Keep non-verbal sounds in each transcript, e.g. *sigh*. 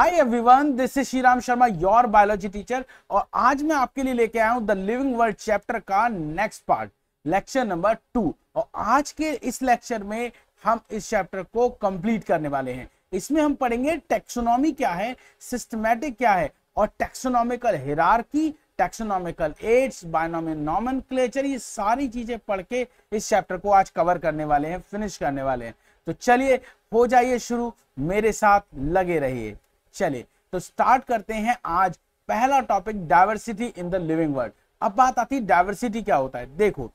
Hi everyone this is Shriram Sharma your biology teacher और आज मैं आपके लिए लेके आया हूं द लिविंग वर्ल्ड चैप्टर का next part lecture number two और आज के इस लेक्चर में हम इस चैप्टर को कंप्लीट करने वाले हैं इसमें हम पढ़ेंगे टेक्सोनॉमी क्या है सिस्टमेटिक क्या है और taxonomical hierarchy taxonomical aids binomial nomen ये सारी चीजें पढ़ के इस चैप्टर को आज कवर करने वाले हैं फिनिश करने वाले हैं तो चलिए हो जाइए शुरू मेरे साथ लगे रहिए चले तो स्टार्ट करते हैं आज पहला topic diversity in the living world अब बात आती है डायवर्सिटी क्या होता है देखो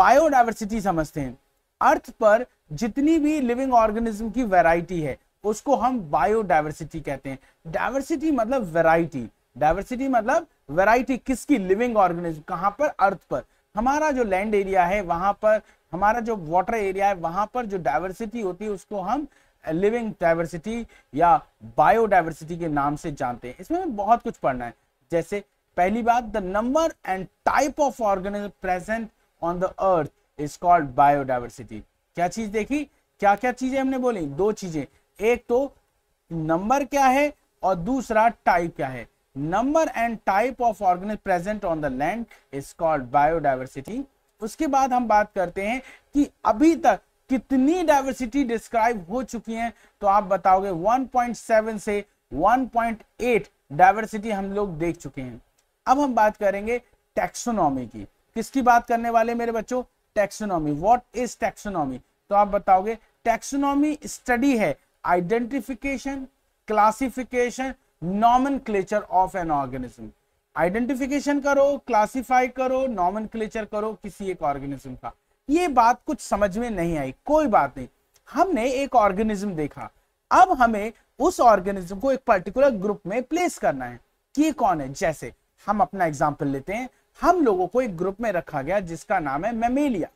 बायोडाइवर्सिटी समझते हैं अर्थ पर जितनी भी लिविंग ऑर्गेनिज्म की वैरायटी है उसको हम बायोडाइवर्सिटी कहते हैं डायवर्सिटी मतलब वैरायटी डायवर्सिटी मतलब वैरायटी किसकी लिविंग ऑर्गेनिज्म कहां पर अर्थ पर हमारा जो लैंड एरिया है वहां पर हमारा जो वाटर एरिया है वहां पर जो डायवर्सिटी होती है उसको हम लिविंग डाइवर्सिटी या बायोडाइवर्सिटी के नाम से जानते हैं इसमें बहुत कुछ पढ़ना है जैसे पहली बात the number and type of organism present on the earth is called biodiversity क्या चीज देखी क्या क्या चीजें हमने बोली दो चीजें एक तो नंबर क्या है और दूसरा टाइप क्या है number and type of organism present on the land is called biodiversity उसके बाद हम बात करते हैं कि अभी तक कितनी डाइवर्सिटी डिस्क्राइब हो चुकी है तो आप बताओगे 1.7 से 1.8 डाइवर्सिटी हम लोग देख चुके हैं अब हम बात करेंगे टेक्सोनॉमी की किसकी बात करने वाले मेरे बच्चों टेक्सोनॉमी व्हाट इज टेक्सोनॉमी तो आप बताओगे टेक्सोनॉमी स्टडी है identification classification nomen of an organism identification करो क्लासिफाई करो नॉमन करो किसी एक ऑर्गेनिज्म का ये बात कुछ समझ में नहीं आई कोई बात नहीं हमने एक ऑर्गेनिज्म देखा अब हमें उस ऑर्गेनिज्म को एक पर्टिकुलर ग्रुप में प्लेस करना है कि कौन है जैसे हम अपना एग्जाम्पल लेते हैं हम लोगों को एक ग्रुप में रखा गया जिसका नाम है मेमेलिया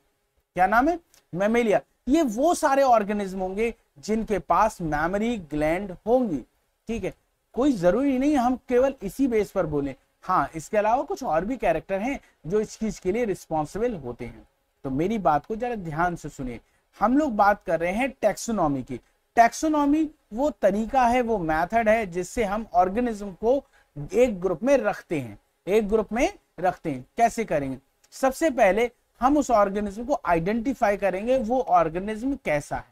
क्या नाम है मेमेलिया ये वो सारे ऑर्गेनिज्म होंगे जिनके पास मेमोरी ग्लैंड होंगी ठीक है कोई जरूरी नहीं हम केवल इसी बेस पर बोले हाँ इसके अलावा कुछ और भी कैरेक्टर हैं जो इस चीज के लिए रिस्पॉन्सिबल होते हैं तो मेरी बात को जरा ध्यान से सुनिए हम लोग बात कर रहे हैं टेक्सोनॉमी की टेक्सोनॉमी वो तरीका है वो मैथड है जिससे हम ऑर्गेनिज्म को एक ग्रुप में रखते हैं एक ग्रुप में रखते हैं कैसे करेंगे सबसे पहले हम उस ऑर्गेनिज्म को आइडेंटिफाई करेंगे वो ऑर्गेनिज्म कैसा है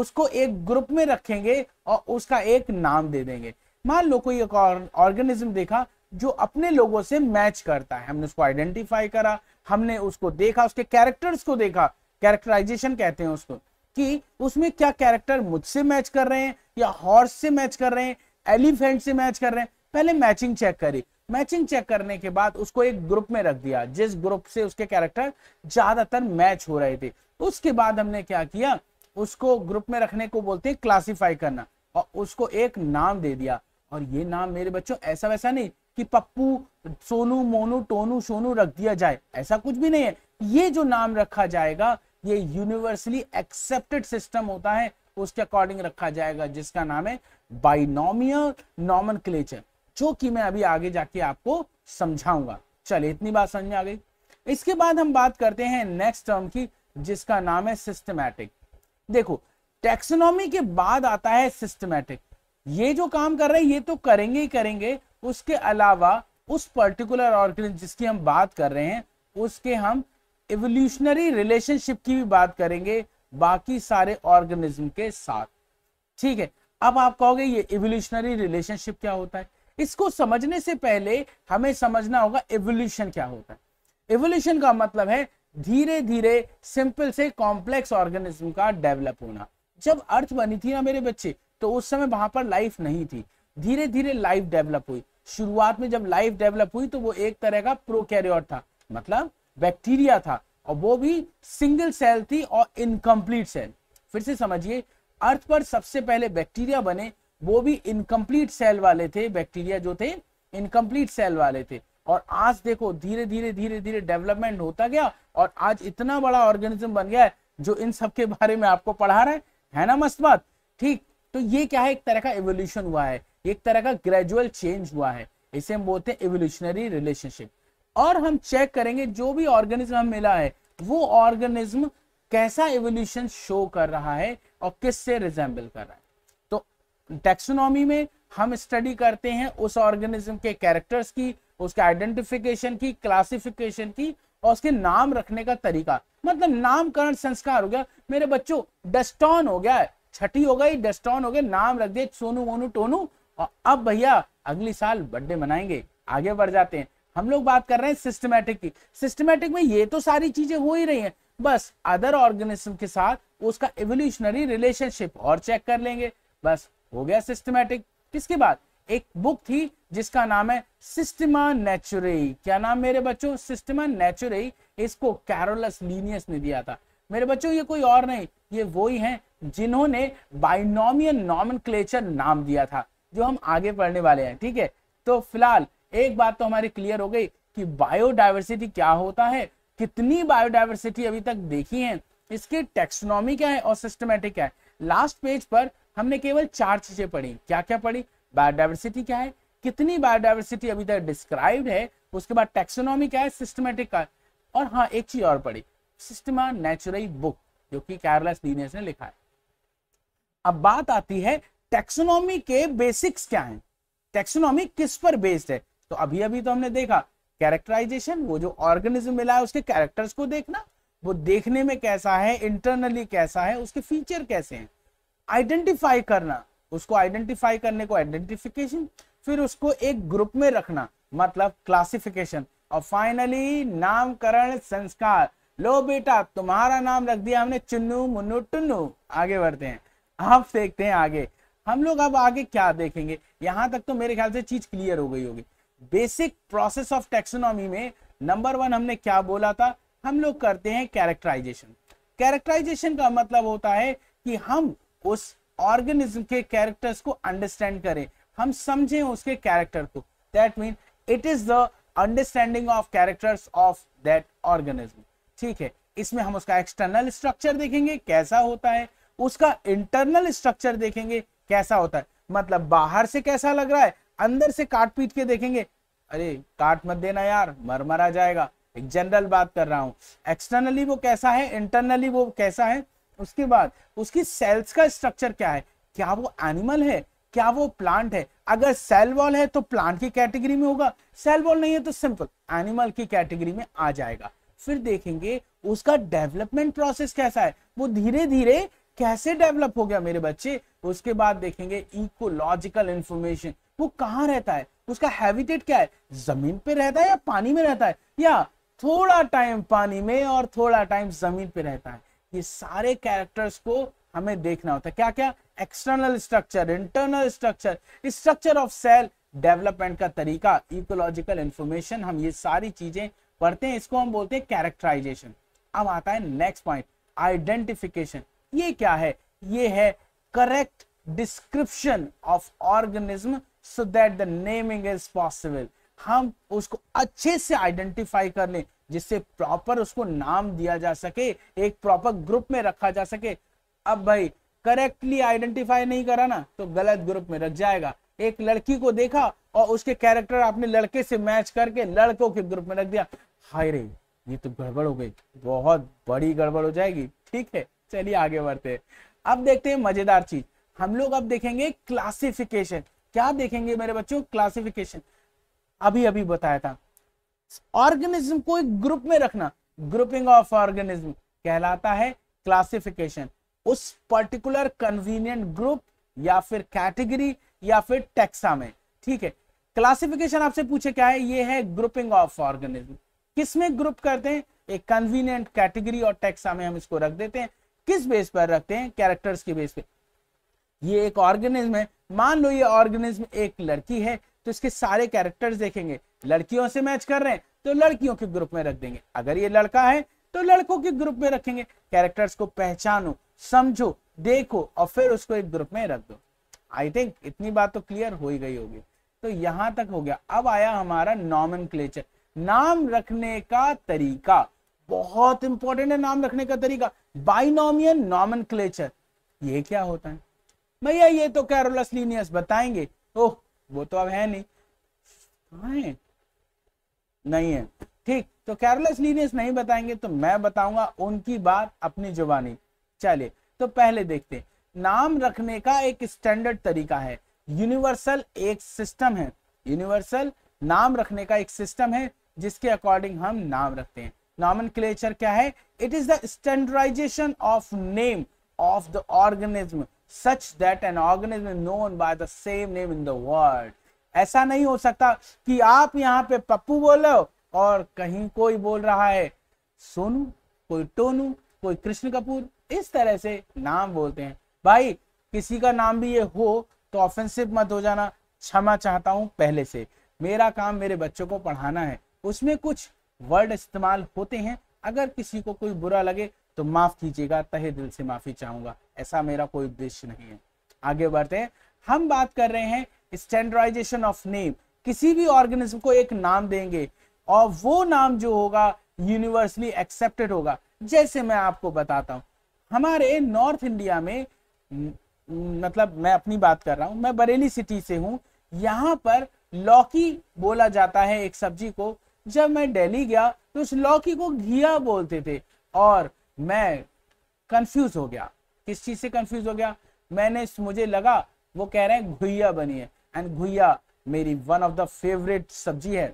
उसको एक ग्रुप में रखेंगे और उसका एक नाम दे देंगे मान लो कोई ऑर्गेनिज्म देखा जो अपने लोगों से मैच करता है हमने उसको आइडेंटिफाई करा हमने उसको देखा उसके कैरेक्टर्स को देखा कैरेक्टराइजेशन कहते हैं उसको कि उसमें क्या कैरेक्टर मुझसे मैच कर रहे हैं या हॉर्स से मैच कर रहे हैं एलिफेंट से मैच कर रहे हैं पहले मैचिंग चेक करी मैचिंग चेक करने के बाद उसको एक ग्रुप में रख दिया जिस ग्रुप से उसके कैरेक्टर ज्यादातर मैच हो रहे थे उसके बाद हमने क्या किया उसको ग्रुप में रखने को बोलते हैं क्लासिफाई करना और उसको एक नाम दे दिया और ये नाम मेरे बच्चों ऐसा वैसा नहीं कि पप्पू सोनू मोनू टोनू सोनू रख दिया जाए ऐसा कुछ भी नहीं है ये जो नाम रखा जाएगा ये यूनिवर्सली एक्सेप्टेड सिस्टम होता है उसके अकॉर्डिंग रखा जाएगा जिसका नाम है बाइनोमियल नॉमन जो कि मैं अभी आगे जाके आपको समझाऊंगा चलिए इतनी बात समझ में आ गई इसके बाद हम बात करते हैं नेक्स्ट टर्म की जिसका नाम है सिस्टमैटिक देखो टेक्सोनॉमी के बाद आता है सिस्टमैटिक ये जो काम कर रहे हैं ये तो करेंगे ही करेंगे उसके अलावा उस पर्टिकुलर ऑर्गेनिज्म जिसकी हम बात कर रहे हैं उसके हम एवोल्यूशनरी रिलेशनशिप की भी बात करेंगे बाकी सारे ऑर्गेनिज्म के साथ ठीक है अब आप कहोगे ये एवोल्यूशनरी रिलेशनशिप क्या होता है इसको समझने से पहले हमें समझना होगा एवोल्यूशन क्या होता है एवोल्यूशन का मतलब है धीरे धीरे सिंपल से कॉम्प्लेक्स ऑर्गेनिज्म का डेवलप होना जब अर्थ बनी थी ना मेरे बच्चे तो उस समय वहां पर लाइफ नहीं थी धीरे धीरे लाइफ डेवलप हुई शुरुआत में जब लाइफ डेवलप हुई तो वो एक तरह का प्रोकैरियोट था मतलब बैक्टीरिया था और वो भी सिंगल सेल थी और इनकम्प्लीट सेल फिर से समझिए अर्थ पर सबसे पहले बैक्टीरिया बने वो भी इनकम्प्लीट सेल वाले थे बैक्टीरिया जो थे इनकम्प्लीट सेल वाले थे और आज देखो धीरे धीरे धीरे धीरे डेवलपमेंट होता गया और आज इतना बड़ा ऑर्गेनिज्म बन गया है जो इन सब के बारे में आपको पढ़ा रहा है है ना मस्त बात ठीक तो ये क्या है एक तरह का एवोल्यूशन हुआ है एक तरह का ग्रेजुअल चेंज हुआ है इसे हम बोलते हैं एवोल्यूशनरी रिलेशनशिप और हम चेक करेंगे जो भी ऑर्गेनिज्म हमें मिला है वो ऑर्गेनिज्म कैसा एवोल्यूशन शो कर रहा है और किससे रिजेंबल कर रहा है तो टेक्सोनॉमी में हम स्टडी करते हैं उस ऑर्गेनिज्म के कैरेक्टर्स की उसके आइडेंटिफिकेशन की क्लासिफिकेशन की और उसके नाम रखने का तरीका मतलब नामकरण संस्कार हो गया मेरे बच्चों डस्टॉन हो गया छठी हो गई डस्टॉन हो गया नाम रख दिया सोनू मोनू टोनू और अब भैया अगले साल बर्थडे मनाएंगे आगे बढ़ जाते हैं हम लोग बात कर रहे हैं सिस्टमेटिक की सिस्टमेटिक में ये तो सारी चीजें हो ही रही हैं बस अदर ऑर्गेनिज्म के साथ उसका एवोल्यूशनरी रिलेशनशिप और चेक कर लेंगे बस हो गया सिस्टमेटिक किसके बाद एक बुक थी जिसका नाम है सिस्टमा नेचुरई क्या नाम मेरे बच्चों सिस्टमा नेचुरई इसको कैरोलस लीनियस ने दिया था मेरे बच्चों ये कोई और नहीं ये वो ही है जिन्होंने बाइनोमियन नॉमन नाम दिया था जो हम आगे पढ़ने वाले हैं ठीक है तो फिलहाल एक बात तो हमारी क्लियर हो गई कि बायोडाइवर्सिटी क्या होता है कितनी बायोडाइवर्सिटी अभी तक देखी है इसकी टेक्सोनॉमी क्या है और सिस्टमेटिक क्या है लास्ट पेज पर हमने केवल चार चीजें पढ़ी क्या क्या पढ़ी बायोडाइवर्सिटी क्या है कितनी बायोडाइवर्सिटी अभी तक डिस्क्राइब्ड है उसके बाद टेक्सोनॉमी क्या है सिस्टमेटिक का और हाँ एक चीज और पढ़ी सिस्टमा नेचुरल बुक जो कि कैरलास लीनियस ने लिखा है अब बात आती है टेक्सोनॉमी के बेसिक्स क्या हैं टेक्सोनॉमी किस पर बेस्ड है तो अभी अभी तो हमने देखा कैरेक्टराइजेशन वो जो ऑर्गेनिज्म मिला है उसके कैरेक्टर्स को देखना वो देखने में कैसा है इंटरनली कैसा है उसके फीचर कैसे हैं आइडेंटिफाई करना उसको आइडेंटिफाई करने को आइडेंटिफिकेशन फिर उसको एक ग्रुप में रखना मतलब क्लासिफिकेशन और फाइनली नामकरण संस्कार लो बेटा तुम्हारा नाम रख दिया हमने चुन्नू मुन्नू टुन्नू आगे बढ़ते हैं आप देखते हैं आगे हम लोग अब आगे क्या देखेंगे यहां तक तो मेरे ख्याल से चीज क्लियर हो गई होगी बेसिक प्रोसेस ऑफ टेक्सोनॉमी में नंबर वन हमने क्या बोला था हम लोग करते हैं कैरेक्टराइजेशन कैरेक्टराइजेशन का मतलब होता है कि हम उस ऑर्गेनिज्म के कैरेक्टर्स को अंडरस्टैंड करें हम समझें उसके कैरेक्टर को that mean it is the understanding of characters of that organism ठीक है इसमें हम उसका एक्सटर्नल स्ट्रक्चर देखेंगे कैसा होता है उसका इंटरनल स्ट्रक्चर देखेंगे कैसा होता है मतलब बाहर से कैसा लग रहा है अंदर से काट पीट के देखेंगे अरे काट मत देना यार मरमरा जाएगा एक जनरल बात कर रहा हूँ एक्सटर्नली वो कैसा है इंटरनली वो कैसा है उसके बाद उसकी सेल्स का स्ट्रक्चर क्या है क्या वो एनिमल है क्या वो प्लांट है अगर सेल वॉल है तो प्लांट की कैटेगरी में होगा सेल वॉल नहीं है तो सिंपल एनिमल की कैटेगरी में आ जाएगा फिर देखेंगे उसका डेवलपमेंट प्रोसेस कैसा है वो धीरे धीरे कैसे डेवलप हो गया मेरे बच्चे तो उसके बाद देखेंगे इकोलॉजिकल इंफॉर्मेशन वो कहाँ रहता है उसका हैबिटेट क्या है जमीन पे रहता है या पानी में रहता है या थोड़ा टाइम पानी में और थोड़ा टाइम जमीन पे रहता है ये सारे कैरेक्टर्स को हमें देखना होता है क्या क्या external structure internal structure structure of cell development का तरीका इकोलॉजिकल इंफॉर्मेशन हम ये सारी चीजें पढ़ते हैं इसको हम बोलते हैं कैरेक्टराइजेशन अब आता है नेक्स्ट पॉइंट आइडेंटिफिकेशन ये क्या है ये है correct description of organism so that the naming is possible हम उसको अच्छे से आइडेंटिफाई कर लें जिससे प्रॉपर उसको नाम दिया जा सके एक प्रॉपर ग्रुप में रखा जा सके अब भाई करेक्टली आइडेंटिफाई नहीं करा ना तो गलत ग्रुप में रख जाएगा एक लड़की को देखा और उसके कैरेक्टर आपने लड़के से मैच करके लड़कों के ग्रुप में रख दिया हाय रे ये तो गड़बड़ हो गई बहुत बड़ी गड़बड़ हो जाएगी ठीक है चलिए आगे बढ़ते अब देखते हैं मजेदार चीज हम लोग अब देखेंगे क्लासिफिकेशन क्या देखेंगे मेरे बच्चों क्लासिफिकेशन अभी अभी बताया था ऑर्गेनिज्म को एक ग्रुप में रखना ग्रुपिंग ऑफ ऑर्गेनिज्म कहलाता है क्लासिफिकेशन उस पर्टिकुलर कन्वीनियंट ग्रुप या फिर कैटेगरी या फिर टेक्सा में ठीक है क्लासिफिकेशन आपसे पूछे क्या है ये है ग्रुपिंग ऑफ ऑर्गेनिज्म किसमें ग्रुप करते हैं एक कन्वीनियंट कैटेगरी और टेक्सा में हम इसको रख देते हैं किस बेस पर रखते हैं कैरेक्टर्स के बेस पे ये एक ऑर्गेनिज्म है मान लो ये ऑर्गेनिज्म एक लड़की है तो इसके सारे कैरेक्टर्स देखेंगे लड़कियों से मैच कर रहे हैं तो लड़कियों के ग्रुप में रख देंगे अगर ये लड़का है तो लड़कों के ग्रुप में रखेंगे कैरेक्टर्स को पहचानो समझो देखो और फिर उसको एक ग्रुप में रख दो आई थिंक इतनी बात तो क्लियर हो ही गई होगी तो यहां तक हो गया अब आया हमारा नॉमन नाम रखने का तरीका बहुत इंपॉर्टेंट है नाम रखने का तरीका बाइनोमियल नॉमन ये क्या होता है भैया ये तो कैरोलस लीनियस बताएंगे ओह वो तो अब है नहीं है? नहीं है ठीक तो कैरोलस लीनियस नहीं बताएंगे तो मैं बताऊंगा उनकी बात अपनी जुबानी चलिए तो पहले देखते हैं नाम रखने का एक स्टैंडर्ड तरीका है यूनिवर्सल एक सिस्टम है यूनिवर्सल नाम रखने का एक सिस्टम है जिसके अकॉर्डिंग हम नाम रखते हैं नॉमन क्या है it is the standardization of name of the organism such that an organism known by the same name in the world ऐसा नहीं हो सकता कि आप यहाँ पे पप्पू बोलो और कहीं कोई बोल रहा है सोनू कोई टोनू कोई कृष्ण कपूर इस तरह से नाम बोलते हैं भाई किसी का नाम भी ये हो तो ऑफेंसिव मत हो जाना क्षमा चाहता हूं पहले से मेरा काम मेरे बच्चों को पढ़ाना है उसमें कुछ वर्ड इस्तेमाल होते हैं अगर किसी को कोई बुरा लगे तो माफ कीजिएगा तहे दिल से माफी चाहूंगा ऐसा मेरा कोई उद्देश्य नहीं है आगे बढ़ते हैं हम बात कर रहे हैं स्टैंडर्डाइजेशन ऑफ नेम किसी भी ऑर्गेनिज्म को एक नाम देंगे और वो नाम जो होगा यूनिवर्सली एक्सेप्टेड होगा जैसे मैं आपको बताता हूँ हमारे नॉर्थ इंडिया में मतलब मैं अपनी बात कर रहा हूँ मैं बरेली सिटी से हूँ यहां पर लौकी बोला जाता है एक सब्जी को जब मैं दिल्ली गया तो उस लौकी को घिया बोलते थे और मैं कंफ्यूज हो गया किस चीज से कंफ्यूज हो गया मैंने मुझे लगा वो कह रहे हैं घुइया बनी है एंड घुइया मेरी वन ऑफ द फेवरेट सब्जी है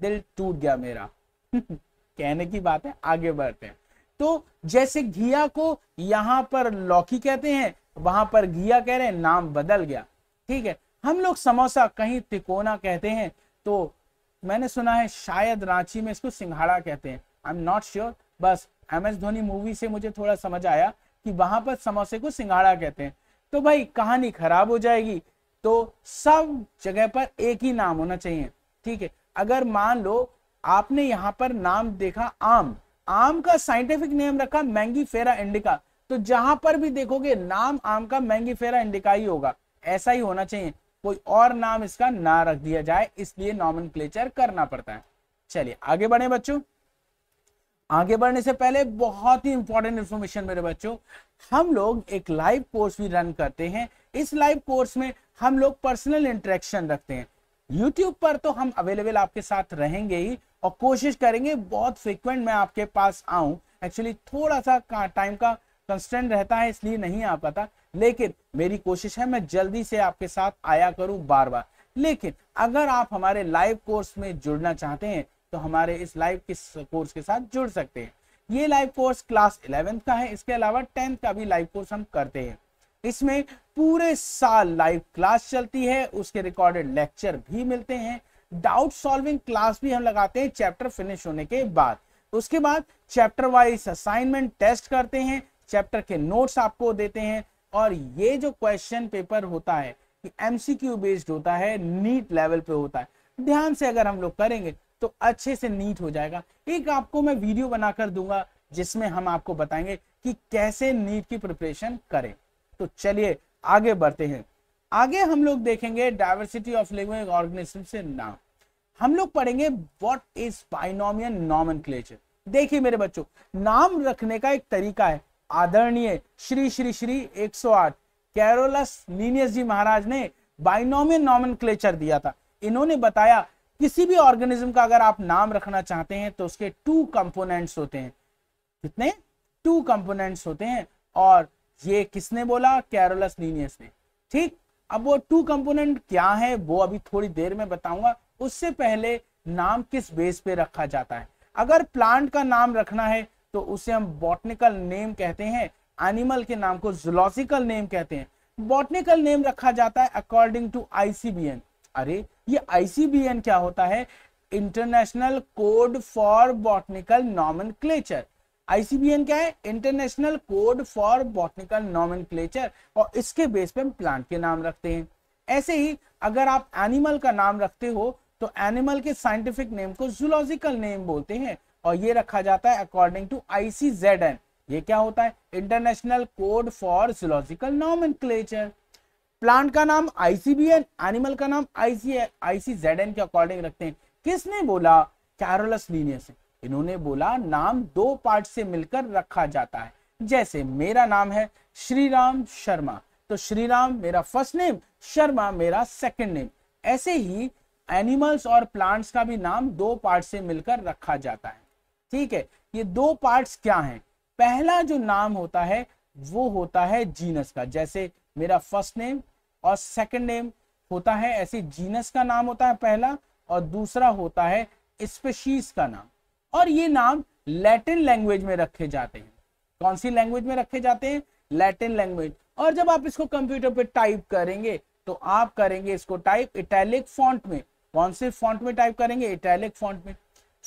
दिल टूट गया मेरा *laughs* कहने की बात है आगे बढ़ते हैं तो जैसे घिया को यहाँ पर लौकी कहते हैं वहां पर घिया कह रहे हैं नाम बदल गया ठीक है हम लोग समोसा कहीं तिकोना कहते हैं तो मैंने सुना है शायद रांची में इसको सिंघाड़ा कहते हैं आई एम नॉट श्योर बस एम एस धोनी मूवी से मुझे थोड़ा समझ आया कि वहां पर समोसे को सिंघाड़ा कहते हैं तो भाई कहानी खराब हो जाएगी तो सब जगह पर एक ही नाम होना चाहिए ठीक है अगर मान लो आपने यहां पर नाम देखा आम आम का साइंटिफिक नेम रखा मैंगी फेरा इंडिका तो जहां पर भी देखोगे नाम आम का मैंगी फेरा इंडिका ही होगा ऐसा ही होना चाहिए कोई और नाम इसका ना रख दिया जाए इसलिए नॉमन करना पड़ता है चलिए आगे बढ़े बच्चों आगे बढ़ने से पहले बहुत ही इंपॉर्टेंट इन्फॉर्मेशन मेरे बच्चों हम लोग एक लाइव कोर्स भी रन करते हैं इस लाइव कोर्स में हम लोग पर्सनल इंटरेक्शन रखते हैं यूट्यूब पर तो हम अवेलेबल आपके साथ रहेंगे ही और कोशिश करेंगे बहुत फ्रिक्वेंट मैं आपके पास आऊं एक्चुअली थोड़ा सा टाइम का कंस्टेंट रहता है इसलिए नहीं आ पाता लेकिन मेरी कोशिश है मैं जल्दी से आपके साथ आया करूं बार बार लेकिन अगर आप हमारे लाइव कोर्स में जुड़ना चाहते हैं तो हमारे इस लाइव किस कोर्स के साथ जुड़ सकते हैं ये लाइव कोर्स क्लास इलेवेंथ का है इसके अलावा टेंथ का भी लाइव कोर्स हम करते हैं इसमें पूरे साल लाइव क्लास चलती है उसके रिकॉर्डेड लेक्चर भी मिलते हैं डाउट सॉल्विंग क्लास भी हम लगाते हैं चैप्टर फिनिश होने के बाद उसके बाद चैप्टर वाइज असाइनमेंट टेस्ट करते हैं चैप्टर के नोट्स आपको देते हैं और ये जो क्वेश्चन पेपर होता है कि एमसीक्यू बेस्ड होता है नीट लेवल पे होता है ध्यान से अगर हम लोग करेंगे तो अच्छे से नीट हो जाएगा एक आपको मैं वीडियो बनाकर दूंगा जिसमें हम आपको बताएंगे कि कैसे नीट की प्रिपरेशन करें तो चलिए आगे बढ़ते हैं आगे हम लोग देखेंगे डायवर्सिटी ऑफ लिविंग ऑर्गेनिज्म से नाम हम लोग पढ़ेंगे व्हाट इज बाइनोमियल नॉमन देखिए मेरे बच्चों नाम रखने का एक तरीका है आदरणीय श्री श्री श्री 108 कैरोलस लीनियस जी महाराज ने बाइनोमियल नॉमन दिया था इन्होंने बताया किसी भी ऑर्गेनिज्म का अगर आप नाम रखना चाहते हैं तो उसके टू कंपोनेंट्स होते हैं कितने टू कंपोनेंट्स होते हैं और ये किसने बोला कैरोलस लीनियस ने ठीक अब वो टू कंपोनेंट क्या है वो अभी थोड़ी देर में बताऊंगा उससे पहले नाम किस बेस पे रखा जाता है अगर प्लांट का नाम रखना है तो उसे हम बॉटनिकल नेम कहते हैं एनिमल के नाम को जुलॉजिकल नेम कहते हैं बॉटनिकल नेम रखा जाता है अकॉर्डिंग टू आईसीबीएन अरे ये आईसीबीएन क्या होता है international code for botanical nomen ICBN क्या है international code for botanical nomen और इसके बेस पे हम प्लांट के नाम रखते हैं ऐसे ही अगर आप एनिमल का नाम रखते हो तो एनिमल के साइंटिफिक नेम को जुलॉजिकल नेम बोलते हैं और ये रखा जाता है अकॉर्डिंग टू आईसी ये क्या होता है international code for zoological nomen plant का नाम आईसीबीएन एनिमल का नाम आईसी आईसीजेडएन के अकॉर्डिंग रखते हैं किसने बोला कैरोलस लीनियस इन्होंने बोला नाम दो पार्ट से मिलकर रखा जाता है जैसे मेरा नाम है श्रीराम शर्मा तो श्रीराम मेरा फर्स्ट नेम शर्मा मेरा सेकंड नेम ऐसे ही एनिमल्स और प्लांट्स का भी नाम दो पार्ट से मिलकर रखा जाता है ठीक है ये दो पार्ट्स क्या हैं पहला जो नाम होता है वो होता है जीनस का जैसे मेरा फर्स्ट नेम और सेकंड नेम होता है ऐसे जीनस का नाम होता है पहला और दूसरा होता है स्पेशीज का नाम और ये नाम लैटिन लैंग्वेज में रखे जाते हैं कौन सी लैंग्वेज में रखे जाते हैं लैटिन लैंग्वेज और जब आप इसको कंप्यूटर पर टाइप करेंगे तो आप करेंगे इसको टाइप इटैलिक फॉन्ट में कौन से फॉन्ट में टाइप करेंगे इटैलिक फॉन्ट में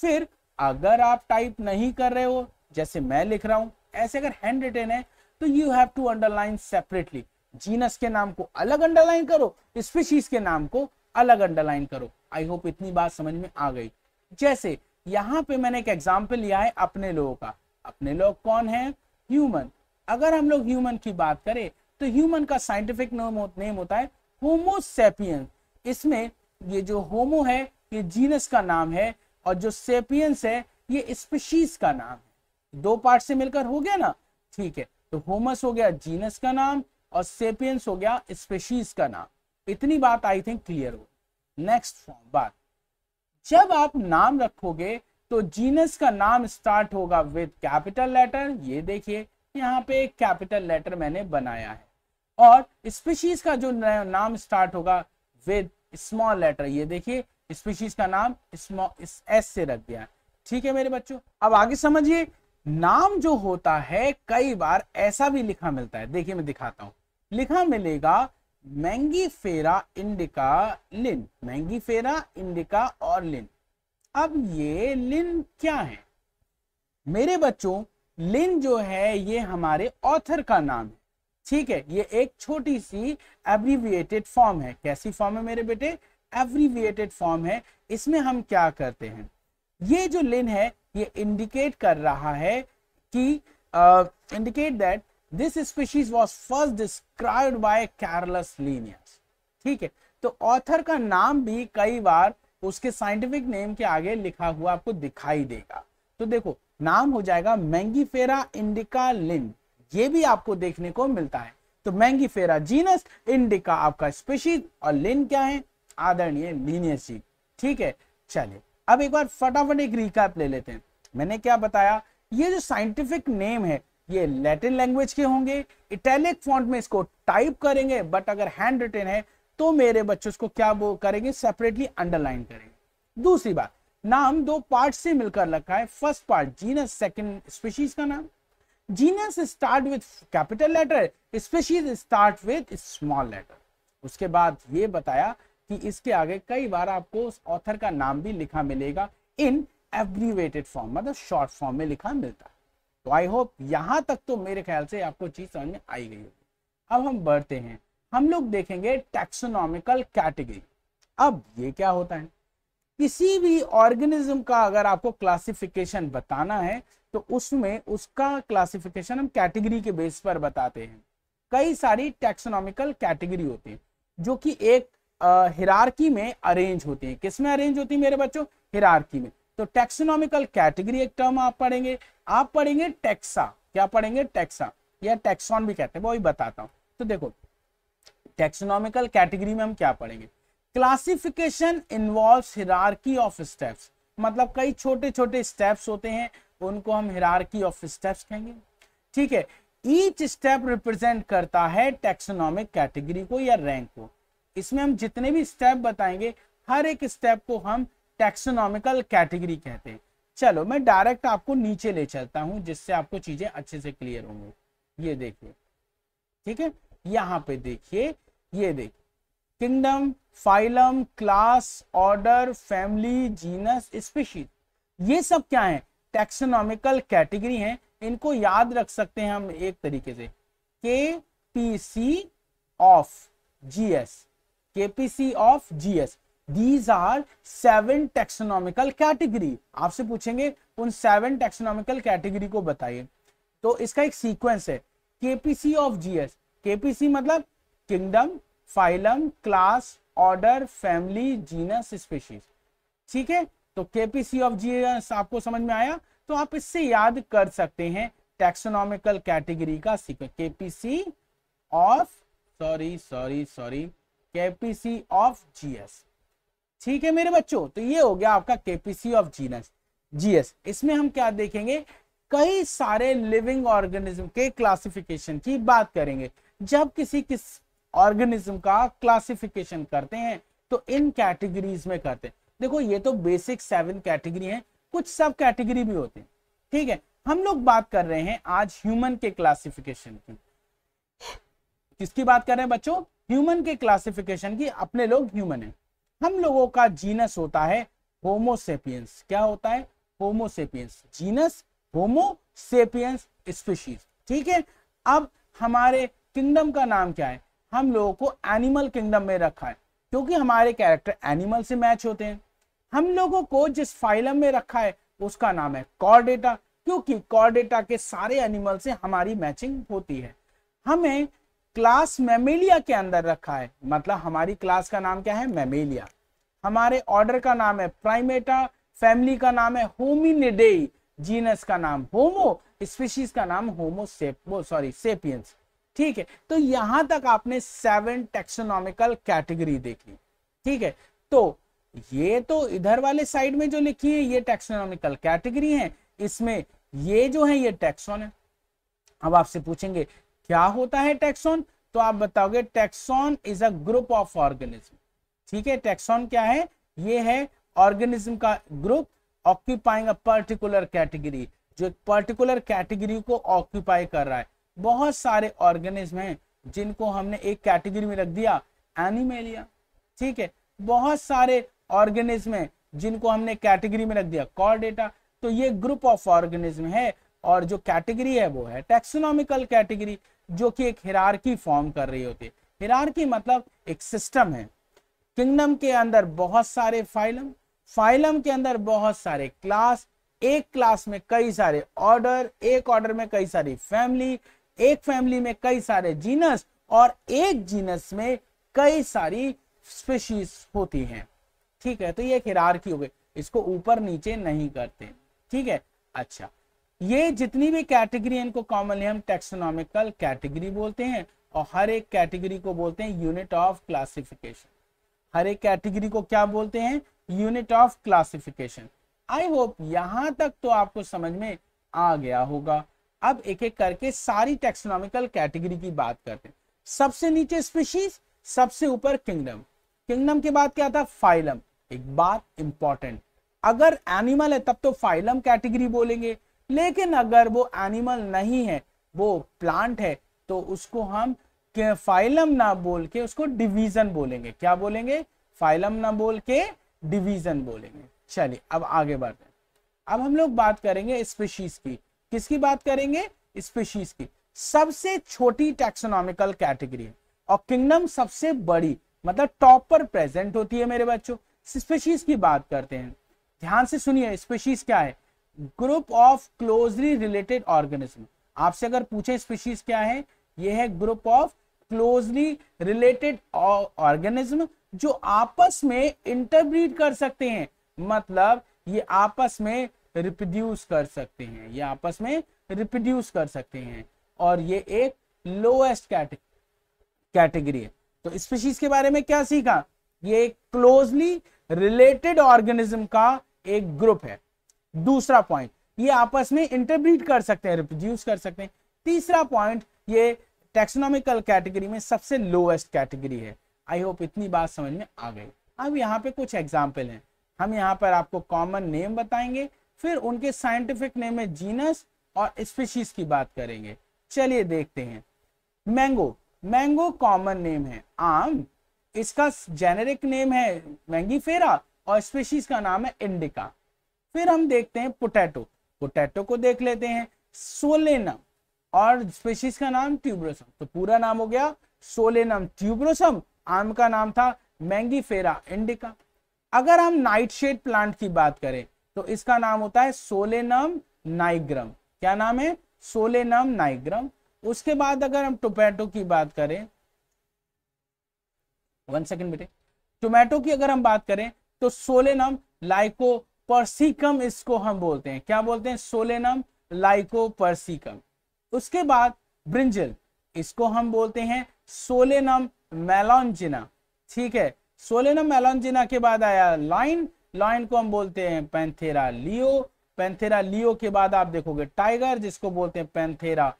फिर अगर आप टाइप नहीं कर रहे हो जैसे मैं लिख रहा हूं ऐसे अगर हैंड रिटेन है तो you have to underline separately genus के नाम को अलग अंडरलाइन करो स्पीशीज के नाम को अलग अंडरलाइन करो आई होप इतनी बात समझ में आ गई जैसे यहाँ पे मैंने एक एग्जाम्पल लिया है अपने लोगों का अपने लोग कौन है ह्यूमन अगर हम लोग ह्यूमन की बात करें तो ह्यूमन का साइंटिफिक नेम होता है होमोसेपियन इसमें ये जो होमो है ये जीनस का नाम है और जो सेपियंस है ये स्पीशीज का नाम है दो पार्ट से मिलकर हो गया ना ठीक है तो होमस हो गया जीनस का नाम और सेपियंस हो गया स्पेशीज का नाम इतनी बात आई थिंक क्लियर हो नेक्स्ट फॉर्म बात जब आप नाम रखोगे तो जीनस का नाम स्टार्ट होगा विद कैपिटल लेटर ये देखिए यहाँ पे एक कैपिटल लेटर मैंने बनाया है और स्पीशीज का जो नाम स्टार्ट होगा विद स्मॉल लेटर ये देखिए स्पीशीज का नाम एस से रख दिया ठीक है मेरे बच्चों अब आगे समझिए नाम जो होता है कई बार ऐसा भी लिखा मिलता है देखिए मैं दिखाता हूं लिखा मिलेगा Mangifera indica Linn Mangifera indica और लिन अब ये लिन क्या है मेरे बच्चों लिन जो है ये हमारे ऑथर का नाम है ठीक है ये एक छोटी सी एब्रीविएटेड फॉर्म है कैसी फॉर्म है मेरे बेटे एवरीविएटेड फॉर्म है इसमें हम क्या करते हैं ये जो लिन है ये इंडिकेट कर रहा है कि indicate that this species was first described by Carolus Linnaeus ठीक है तो ऑथर का नाम भी कई बार उसके साइंटिफिक नेम के आगे लिखा हुआ आपको दिखाई देगा तो देखो नाम हो जाएगा मैंगीफेरा इंडिका लिन ये भी आपको देखने को मिलता है तो मैंगीफेरा जीनस इंडिका आपका स्पीशीज और लिन क्या है आदरणीय लीनियस जी ठीक है चलिए अब एक बार फटाफट एक रिकैप ले लेते हैं मैंने क्या बताया ये जो साइंटिफिक नेम है ये लैटिन लैंग्वेज के होंगे इटैलिक फॉन्ट में इसको टाइप करेंगे बट अगर हैंड रिटेन है तो मेरे बच्चों को क्या वो करेंगे सेपरेटली अंडरलाइन करेंगे दूसरी बात नाम दो पार्ट से मिलकर रखा है first part genus second species का नाम genus start with capital letter species start with small letter उसके बाद ये बताया कि इसके आगे कई बार आपको उस ऑथर का नाम भी लिखा मिलेगा इन एब्रीवेटेड फॉर्म मतलब शॉर्ट फॉर्म में लिखा मिलता है तो आई होप यहां तक तो मेरे ख्याल से आपको चीज समझ में आई गई होगी अब हम बढ़ते हैं हम लोग देखेंगे टैक्सोनॉमिकल कैटेगरी अब ये क्या होता है किसी भी ऑर्गेनिज्म का अगर आपको क्लासिफिकेशन बताना है तो उसमें उसका क्लासिफिकेशन हम कैटेगरी के बेस पर बताते हैं कई सारी टैक्सोनॉमिकल कैटेगरी होती है जो कि एक हिरारकी में अरेंज होती हैं किसमें अरेंज होती है मेरे बच्चों हिरारकी में तो टेक्सोनॉमिकल कैटेगरी एक टर्म आप पढ़ेंगे आप पढ़ेंगे टेक्सा क्या पढ़ेंगे टेक्सा या टेक्सॉन भी कहते हैं वो भी बताता हूं तो देखो टेक्सोनॉमिकल कैटेगरी में हम क्या पढ़ेंगे classification involve hierarchy of steps मतलब कई छोटे छोटे स्टेप्स होते हैं उनको हम हिरारकी ऑफ स्टेप्स कहेंगे ठीक है ईच स्टेप रिप्रेजेंट करता है टेक्सोनॉमिक कैटेगरी को या रैंक को इसमें हम जितने भी स्टेप बताएंगे हर एक स्टेप को हम टेक्सोनॉमिकल कैटेगरी कहते हैं चलो मैं डायरेक्ट आपको नीचे ले चलता हूं जिससे आपको चीजें अच्छे से क्लियर होंगे ये देखिए ठीक है यहां पे देखिए ये देखिए kingdom phylum class order family genus species ये सब क्या है टेक्सोनॉमिकल कैटेगरी है इनको याद रख सकते हैं हम एक तरीके से K P C of GS KPC of GS. These are seven taxonomical category. आपसे पूछेंगे उन seven taxonomical category को बताइए तो इसका एक sequence है KPC of GS. KPC मतलब kingdom, phylum, class, order, family, genus, species. ठीक है तो KPC of GS आपको समझ में आया तो आप इससे याद कर सकते हैं टैक्सोनॉमिकल कैटेगरी का sequence KPC of sorry sorry sorry KPC of GS ठीक है मेरे बच्चों तो ये हो गया आपका केपीसी ऑफ जीनस जीएस इसमें हम क्या देखेंगे कई सारे लिविंग ऑर्गेनिज्म के क्लासिफिकेशन की बात करेंगे जब किसी किस ऑर्गेनिज्म का क्लासिफिकेशन करते हैं तो इन कैटेगरीज में करते हैं देखो ये तो बेसिक सेवन कैटेगरी है कुछ सब कैटेगरी भी होते हैं ठीक है हम लोग बात कर रहे हैं आज ह्यूमन के क्लासिफिकेशन की किसकी बात कर रहे हैं बच्चों ह्यूमन के क्लासिफिकेशन की अपने लोग ह्यूमन है हम लोगों का जीनस होता है होमोसेपियंस क्या होता है होमोसेपियंस जीनस होमोसेपियंस स्पीशीज ठीक है अब हमारे किंगडम का नाम क्या है हम लोगों को एनिमल किंगडम में रखा है क्योंकि हमारे कैरेक्टर एनिमल से मैच होते हैं हम लोगों को जिस फाइलम में रखा है उसका नाम है कॉर्डेटा क्योंकि कॉर्डेटा के सारे एनिमल से हमारी मैचिंग होती है हमें क्लास मेमेलिया के अंदर रखा है मतलब हमारी क्लास का नाम क्या है मेमेलिया हमारे ऑर्डर का नाम है प्राइमेटा फैमिली का नाम है होमिनिडे जीनस का नाम होमो स्पीशीज का नाम होमो सेपो सॉरी सेपियंस ठीक है तो यहां तक आपने सेवन टेक्सोनॉमिकल कैटेगरी देखी ठीक है तो ये तो इधर वाले साइड में जो लिखी है ये टेक्सोनॉमिकल कैटेगरी है इसमें ये जो है ये टेक्सोन है अब आपसे पूछेंगे क्या होता है टेक्सोन तो आप बताओगे taxon is a group of organism ठीक है टैक्सॉन क्या है ये है ऑर्गेनिज्म का group occupying a particular category जो पर्टिकुलर कैटेगरी को ऑक्यूपाई कर रहा है बहुत सारे ऑर्गेनिज्म हैं जिनको हमने एक कैटेगरी में रख दिया एनिमेलिया ठीक है बहुत सारे ऑर्गेनिज्म हैं जिनको हमने कैटेगरी में रख दिया कॉर्डेटा तो ये ग्रुप ऑफ ऑर्गेनिज्म है और जो कैटेगरी है वो है टेक्सोनॉमिकल कैटेगरी जो कि एक हिरारकी फॉर्म कर रही होती है हिरारकी मतलब एक सिस्टम है किंगडम के अंदर बहुत सारे फाइलम फाइलम के अंदर बहुत सारे क्लास एक क्लास में कई सारे ऑर्डर एक ऑर्डर में कई सारी फैमिली एक फैमिली में कई सारे जीनस और एक जीनस में कई सारी स्पीशीज होती हैं ठीक है तो ये हिरारकी हो गई इसको ऊपर नीचे नहीं करते ठीक है अच्छा ये जितनी भी कैटेगरी इनको कॉमनली हम टेक्सोनॉमिकल कैटेगरी बोलते हैं और हर एक कैटेगरी को बोलते हैं यूनिट ऑफ क्लासिफिकेशन हर एक कैटेगरी को क्या बोलते हैं unit of classification I hope यहां तक तो आपको समझ में आ गया होगा अब एक एक करके सारी टेक्सोनॉमिकल कैटेगरी की बात करते हैं सबसे नीचे स्पीशीज सबसे ऊपर किंगडम किंगडम के बाद क्या था फाइलम एक बात इंपॉर्टेंट अगर एनिमल है तब तो फाइलम कैटेगरी बोलेंगे लेकिन अगर वो एनिमल नहीं है वो प्लांट है तो उसको हम फाइलम ना बोल के उसको डिवीजन बोलेंगे क्या बोलेंगे फाइलम ना बोल के डिवीजन बोलेंगे चलिए अब आगे बढ़ते हैं अब हम लोग बात करेंगे स्पेशीज की किसकी बात करेंगे स्पेशीज की सबसे छोटी टैक्सोनॉमिकल कैटेगरी और किंगडम सबसे बड़ी मतलब टॉप पर प्रेजेंट होती है मेरे बच्चों स्पेशीज की बात करते हैं ध्यान से सुनिए स्पेशीज क्या है group of closely related organism आपसे अगर पूछे स्पीशीज क्या है यह है group of closely related organism जो आपस में इंटरब्रीड कर सकते हैं मतलब ये आपस में रिप्रोड्यूस कर सकते हैं ये आपस में रिप्रोड्यूस कर सकते हैं और ये एक लोएस्ट कैटेगरी है तो स्पीशीज के बारे में क्या सीखा ये एक क्लोजली रिलेटेड ऑर्गेनिज्म का एक ग्रुप है दूसरा पॉइंट ये आपस में इंटरब्रीट कर सकते हैं रिप्रोड्यूस कर सकते हैं तीसरा पॉइंट ये टेक्सोनॉमिकल कैटेगरी में सबसे लोएस्ट कैटेगरी है आई होप इतनी बात समझ में आ गई अब यहाँ पे कुछ एग्जाम्पल हैं हम यहाँ पर आपको कॉमन नेम बताएंगे फिर उनके साइंटिफिक नेम है जीनस और स्पीशीज की बात करेंगे चलिए देखते हैं मैंगो मैंगो कॉमन नेम है आम इसका जेनेरिक नेम है मैंगी और स्पीशीज का नाम है इंडिका फिर हम देखते हैं पोटैटो पोटैटो को देख लेते हैं सोलेनम और स्पेशीज का नाम ट्यूब्रोसम तो पूरा नाम हो गया सोलेनम ट्यूब्रोसम आम का नाम था फेरा इंडिका अगर हम नाइट शेड प्लांट की बात करें तो इसका नाम होता है सोलेनम नाइग्रम क्या नाम है सोलेनम नाइग्रम उसके बाद अगर हम टोमेटो की बात करें वन सेकेंड बेटे टोमेटो की अगर हम बात करें तो सोलेनम लाइको पर्सिकम इसको हम बोलते हैं क्या बोलते हैं सोलेनम लाइको पर्सिकम उसके बाद ब्रिंजल इसको हम बोलते हैं सोलेनम मेलॉन्जिना ठीक है सोलेनम मेलॉन्जिना के बाद आया लाइन लाइन को हम बोलते हैं पेंथेरा लियो पेंथेरा लियो के बाद आप देखोगे टाइगर जिसको बोलते हैं पेंथेरा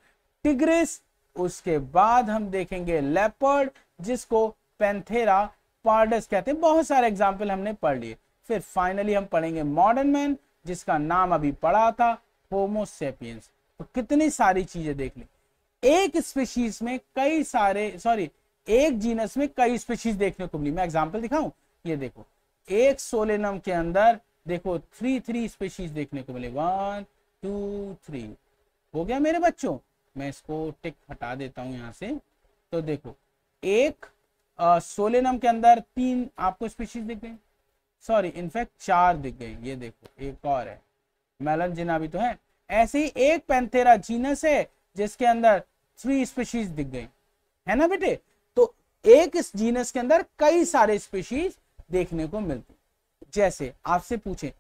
टिग्रिस उसके बाद हम देखेंगे लेपर्ड जिसको पेंथेरा पार्डस कहते हैं बहुत सारे एग्जाम्पल हमने पढ़ लिए फिर फाइनली हम पढ़ेंगे मॉडर्न मैन जिसका नाम अभी पढ़ा था होमोसेपियंस तो कितनी सारी चीजें देख ली एक स्पीशीज में कई सारे सॉरी एक जीनस में कई स्पीशीज देखने को मिली मैं एग्जांपल दिखाऊं ये देखो एक सोलेनम के अंदर देखो थ्री थ्री स्पीशीज देखने को मिले वन टू थ्री हो गया मेरे बच्चों मैं इसको टिक हटा देता हूं यहां से तो देखो एक सोलेनम के अंदर तीन आपको स्पीशीज दिख गई सॉरी इनफैक्ट चार दिख गई ये देखो एक और है मेलन जिना भी तो है ऐसे ही एक पेंथेरा जीनस है जिसके अंदर थ्री स्पीशीज दिख गई है ना बेटे तो एक इस जीनस के अंदर कई सारे स्पीशीज देखने को मिलती जैसे आपसे पूछे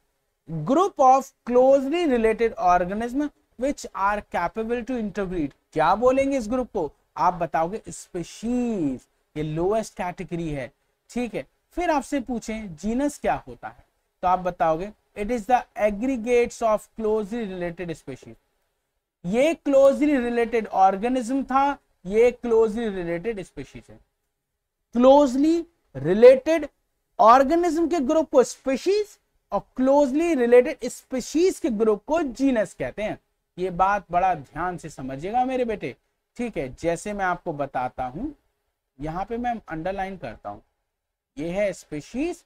group of closely related organism which are capable to interbreed क्या बोलेंगे इस ग्रुप को आप बताओगे स्पेशीज ये लोएस्ट कैटेगरी है ठीक है फिर आपसे पूछें जीनस क्या होता है तो आप बताओगे it is the aggregates of closely related species ये क्लोजली रिलेटेड ऑर्गेनिज्म था ये क्लोजली रिलेटेड स्पेशीज है क्लोजली रिलेटेड ऑर्गेनिज्म के ग्रुप को स्पेशीज और क्लोजली रिलेटेड स्पेशीज के ग्रुप को जीनस कहते हैं ये बात बड़ा ध्यान से समझिएगा मेरे बेटे ठीक है जैसे मैं आपको बताता हूं यहां पे मैं अंडरलाइन करता हूं ये है स्पीशीज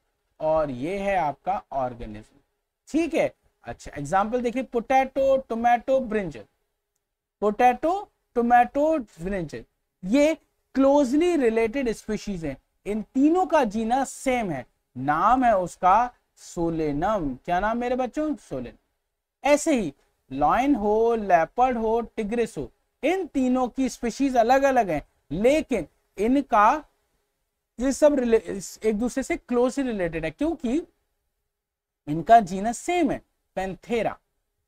और ये है आपका ऑर्गेनिज्म ठीक है अच्छा एग्जाम्पल देखिए potato tomato brinjal potato tomato brinjal ये क्लोजली रिलेटेड स्पीशीज हैं इन तीनों का जीना सेम है नाम है उसका सोलेनम क्या नाम मेरे बच्चों सोलेनम ऐसे ही लॉयन हो लेपर्ड हो टिग्रिस हो इन तीनों की स्पीशीज अलग अलग हैं लेकिन इनका ये सब एक दूसरे से क्लोजली रिलेटेड है क्योंकि इनका जीनस सेम है पेंथेरा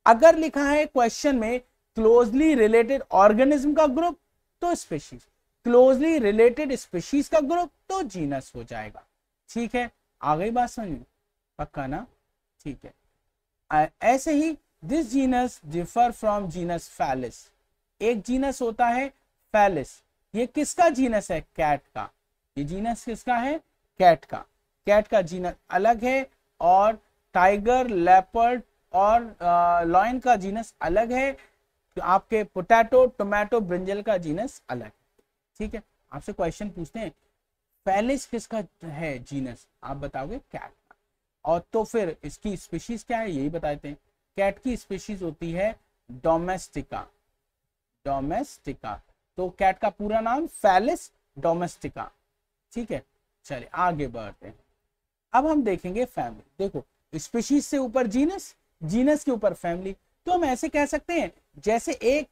अगर लिखा है क्वेश्चन में क्लोजली रिलेटेड ऑर्गेनिज्म का ग्रुप तो स्पेशीज क्लोजली रिलेटेड स्पेशीज का ग्रुप तो जीनस हो जाएगा ठीक है आ गई बात समझ में पक्का ना ठीक है ऐसे ही this genus differ from genus Felis एक जीनस होता है फैलिस ये किसका जीनस है कैट का ये जीनस किसका है कैट का कैट का जीनस अलग है और टाइगर लेपर्ड और लॉयन का जीनस अलग है तो आपके पोटैटो टोमेटो ब्रिंजल का जीनस अलग है ठीक है आपसे क्वेश्चन पूछते हैं फैलिस किसका है जीनस आप बताओगे कैट का और तो फिर इसकी स्पीशीज क्या है यही बताते हैं कैट की स्पीशीज होती है डोमेस्टिका डोमेस्टिका तो कैट का पूरा नाम फैलिस डोमेस्टिका ठीक है चलिए आगे बढ़ते हैं अब हम देखेंगे फैमिली देखो स्पीशीज से ऊपर जीनस जीनस के ऊपर फैमिली तो हम ऐसे कह सकते हैं जैसे एक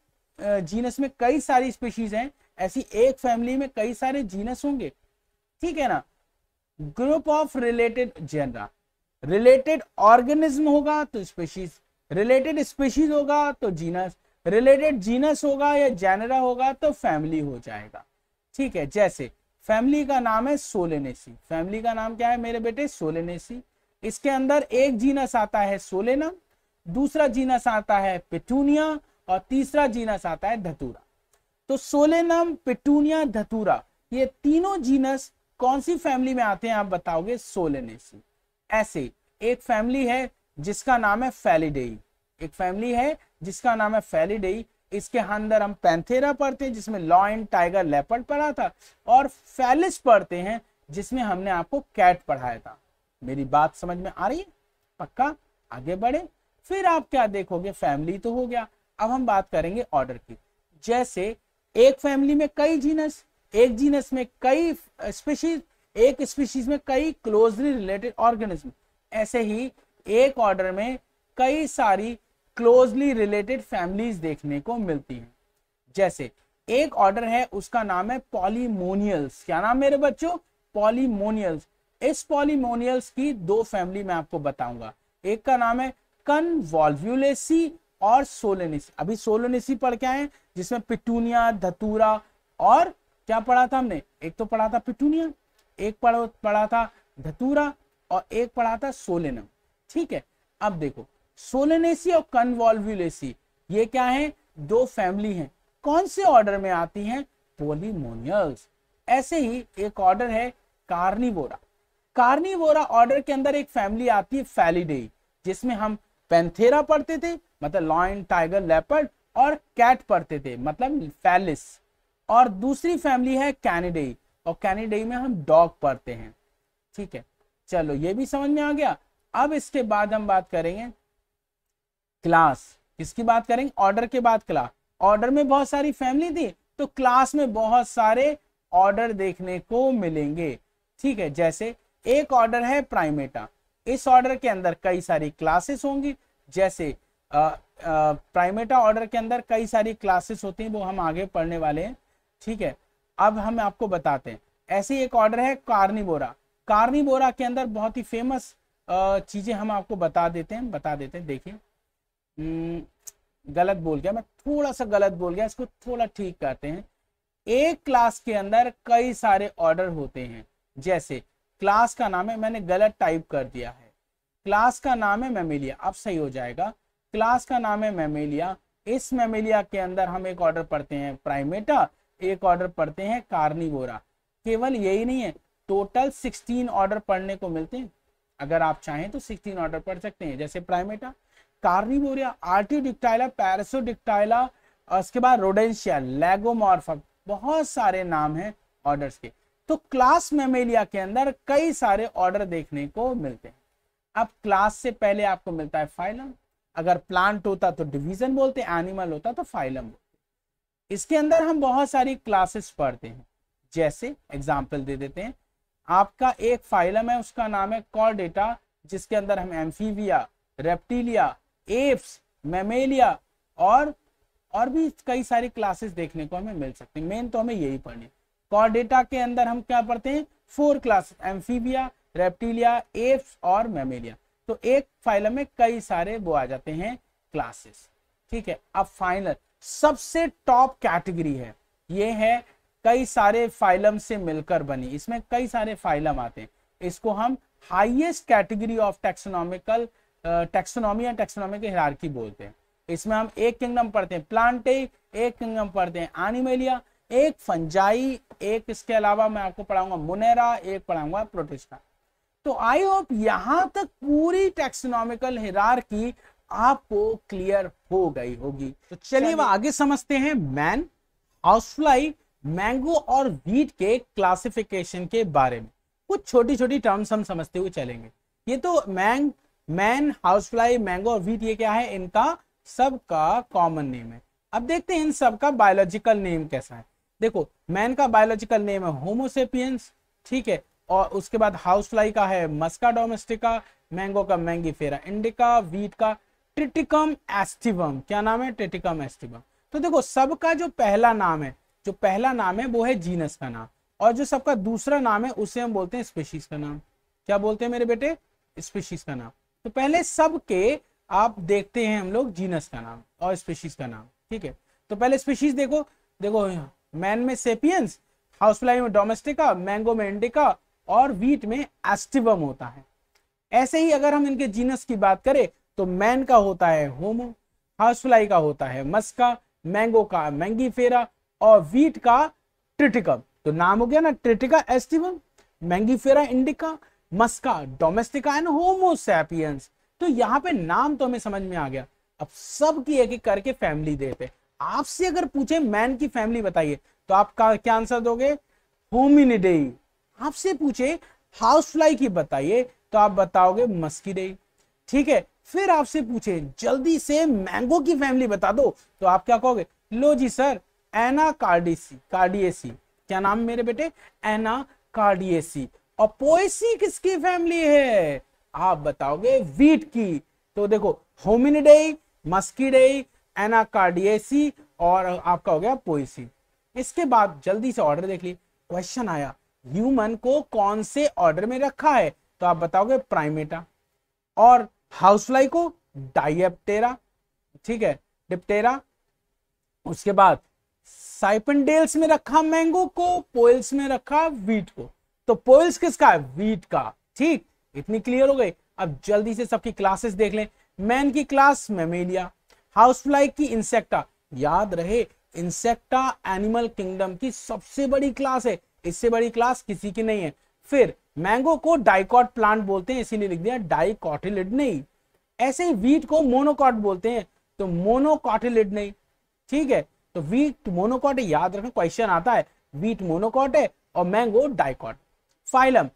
जीनस में कई सारी स्पीशीज हैं ऐसी एक फैमिली में कई सारे जीनस होंगे ठीक है ना group of related genera related organism होगा तो स्पीशीज रिलेटेड स्पीशीज होगा तो जीनस रिलेटेड जीनस होगा या जेनरा होगा तो फैमिली हो जाएगा ठीक है जैसे फैमिली का नाम है सोलेनेसी फैमिली का नाम क्या है मेरे बेटे सोलेनेसी इसके अंदर एक जीनस आता है सोलेनम दूसरा जीनस आता है पिटूनिया और तीसरा जीनस आता है धतूरा तो सोलेनम पिटूनिया धतूरा ये तीनों जीनस कौन सी फैमिली में आते हैं आप बताओगे सोलेनेसी ऐसे एक फैमिली है जिसका नाम है फैलिडेई एक फैमिली है जिसका नाम है फैलिडेई इसके अंदर हम पैंथेरा पढ़ते हैं जिसमें लॉयन टाइगर लेपर्ड पढ़ा था और फैलिस पढ़ते हैं जिसमें हमने आपको कैट पढ़ाया था मेरी बात समझ में आ रही है पक्का आगे बढ़े फिर आप क्या देखोगे फैमिली तो हो गया अब हम बात करेंगे ऑर्डर की जैसे एक फैमिली में कई जीनस एक जीनस में कई स्पीशीज एक स्पीशीज में कई क्लोजली रिलेटेड ऑर्गेनिज्म ऐसे ही एक ऑर्डर में कई सारी क्लोजली रिलेटेड फैमिलीज देखने को मिलती हैं जैसे एक ऑर्डर है उसका नाम है पॉलीमोनियल्स क्या नाम मेरे बच्चों पॉलीमोनियल्स इस पॉलीमोनियल्स की दो फैमिली मैं आपको बताऊंगा एक का नाम है कनवॉल्व्यूलेसी और सोलेनिस अभी सोलेनिसी पढ़ के आए जिसमें पिटूनिया धतूरा और क्या पढ़ा था हमने एक तो पढ़ा था पिटूनिया एक पढ़ा पढ़ा था धतूरा और एक पढ़ा था सोलेनम ठीक है अब देखो सोलनेसी और कन्वॉल्व्यूलेसी ये क्या है दो फैमिली हैं कौन से ऑर्डर में आती हैं पोलिमोनियल्स ऐसे ही एक ऑर्डर है कार्निवोरा कार्निवोरा ऑर्डर के अंदर एक फैमिली आती है फैलिडेई जिसमें हम पेंथेरा पढ़ते थे मतलब लॉयन टाइगर लेपर्ड और कैट पढ़ते थे मतलब फैलिस और दूसरी फैमिली है कैनिडे और कैनिडेई में हम डॉग पढ़ते हैं ठीक है चलो ये भी समझ में आ गया अब इसके बाद हम बात करेंगे क्लास किसकी बात करेंगे ऑर्डर के बाद क्लास ऑर्डर में बहुत सारी फैमिली थी तो क्लास में बहुत सारे ऑर्डर देखने को मिलेंगे ठीक है जैसे एक ऑर्डर है प्राइमेटा इस ऑर्डर के अंदर कई सारी क्लासेस होंगी जैसे प्राइमेटा ऑर्डर के अंदर कई सारी क्लासेस होती हैं वो हम आगे पढ़ने वाले हैं ठीक है अब हम आपको बताते हैं ऐसे एक ऑर्डर है कार्निबोरा कार्निबोरा के अंदर बहुत ही फेमस चीज़ें हम आपको बता देते हैं बता देते हैं देखिए हम्म, गलत बोल गया मैं थोड़ा सा गलत बोल गया इसको थोड़ा ठीक करते हैं एक क्लास के अंदर कई सारे ऑर्डर होते हैं जैसे क्लास का नाम है मैंने गलत टाइप कर दिया है क्लास का नाम है मेमेलिया अब सही हो जाएगा क्लास का नाम है मेमेलिया इस मेमेलिया के अंदर हम एक ऑर्डर पढ़ते हैं प्राइमेटा एक ऑर्डर पढ़ते हैं कार्निवोरा केवल यही नहीं है टोटल सिक्सटीन ऑर्डर पढ़ने को मिलते हैं अगर आप चाहें तो सिक्सटीन ऑर्डर पढ़ सकते हैं जैसे प्राइमेटा कार्निवोरिया आर्टियोडिक्टाइला पैरसोडिक्टाइला उसके बाद रोडेंशिया लेगोमॉर्फा बहुत सारे नाम है ऑर्डर्स के तो क्लास मेमेलिया के अंदर कई सारे ऑर्डर देखने को मिलते हैं अब क्लास से पहले आपको मिलता है फाइलम अगर प्लांट होता तो डिवीजन बोलते एनिमल होता तो फाइलम बोलते इसके अंदर हम बहुत सारी क्लासेस पढ़ते हैं जैसे एग्जाम्पल दे देते हैं आपका एक फाइलम है उसका नाम है कॉर्डेटा जिसके अंदर हम एम्फीविया रेप्टीलिया एप्स मेमेलिया और और भी कई सारी क्लासेस देखने को हमें मिल सकते हैं मेन तो हमें यही पढ़ने कॉर्डेटा के अंदर हम क्या पढ़ते हैं four classes Amphibia Reptilia Aves और मेमेलिया तो एक फाइलम में कई सारे वो आ जाते हैं क्लासेस ठीक है अब फाइनल सबसे टॉप कैटेगरी है ये है कई सारे फाइलम से मिलकर बनी इसमें कई सारे फाइलम आते हैं इसको हम highest category of taxonomical taxonomy या टेक्सोनॉमी की हिरारकी बोलते हैं इसमें हम एक किंगडम पढ़ते हैं प्लांटे एक किंगडम पढ़ते हैं आनिमेलिया एक फंजाई एक इसके अलावा मैं आपको पढ़ाऊंगा मुनेरा एक पढ़ाऊंगा प्रोटिस्टा तो आई होप यहां तक पूरी टेक्सोनॉमिकल की आपको क्लियर हो गई होगी तो चलिए वह आगे समझते हैं मैन हाउसफ्लाई मैंगो और वीट के क्लासिफिकेशन के बारे में कुछ छोटी छोटी टर्म्स हम समझते हुए चलेंगे ये तो मैंग मैन हाउस फ्लाई मैंगो और व्हीट ये क्या है इनका सबका कॉमन नेम है अब देखते हैं इन सबका बायोलॉजिकल नेम कैसा है देखो मैन का बायोलॉजिकल नेम है होमोसेपियंस ठीक है और उसके बाद हाउस फ्लाई का है मस्का डोमेस्टिका मैंगो का मैंगी फेरा इंडिका वीट का ट्रिटिकम एस्टिवम क्या नाम है ट्रिटिकम एस्टिवम तो देखो सबका जो पहला नाम है जो पहला नाम है वो है जीनस का नाम और जो सबका दूसरा नाम है उसे हम बोलते हैं स्पेशीज का नाम क्या बोलते हैं मेरे बेटे स्पेशीज का नाम तो पहले सब के आप देखते हैं हम लोग जीनस का नाम और स्पीशीज का नाम ठीक है तो पहले स्पीशीज देखो देखो मैन में सेपियंस हाउसफ्लाई में डोमेस्टिका मैंगो में इंडिका और वीट में एस्टिवम होता है ऐसे ही अगर हम इनके जीनस की बात करें तो मैन का होता है होमो हाउसफ्लाई का होता है मस्का मैंगो का मैंगीफेरा और वीट का ट्रिटिकम तो नाम हो गया ना Triticum aestivum Mangifera indica Musca domestica and Homo sapiens तो यहाँ पे नाम तो हमें समझ में आ गया अब सब की एक एक करके फैमिली देते आपसे अगर पूछे मैन की फैमिली बताइए तो आप क्या आंसर दोगे होमिनिडे आपसे पूछे हाउस फ्लाई की बताइए तो आप बताओगे मस्कीडे ठीक है फिर आपसे पूछे जल्दी से मैंगो की फैमिली बता दो तो आप क्या कहोगे लो जी सर एना कार्डिसी कार्डिएसी क्या नाम मेरे बेटे एना कार्डिएसी और पोएसी किसकी फैमिली है आप बताओगे वीट की तो देखो होमिनिडे मस्किडे एनाकार्डियसी और आपका हो गया पोएसी इसके बाद जल्दी से ऑर्डर देख ली क्वेश्चन आया ह्यूमन को कौन से ऑर्डर में रखा है तो आप बताओगे प्राइमेटा और हाउसफ्लाई को डाइप्टेरा ठीक है डिप्टेरा उसके बाद साइपनडेल्स में रखा मैंगो को पोइल्स में रखा वीट को तो पोइल्स किसका है वीट का ठीक इतनी क्लियर हो गई अब जल्दी से सबकी क्लासेस देख लें मैन की क्लास मेमेलिया हाउसफ्लाई की इंसेक्टा याद रहे इंसेक्टा एनिमल किंगडम की सबसे बड़ी क्लास है इससे बड़ी क्लास किसी की नहीं है फिर मैंगो को डाइकॉट प्लांट बोलते हैं इसीलिए लिख दिया डाइकॉटिलिड नहीं ऐसे ही वीट को मोनोकॉट बोलते हैं तो मोनोकॉटिलिड नहीं ठीक है तो वीट मोनोकॉट याद रखना क्वेश्चन आता है वीट मोनोकॉट है और मैंगो डाइकॉट फाइलम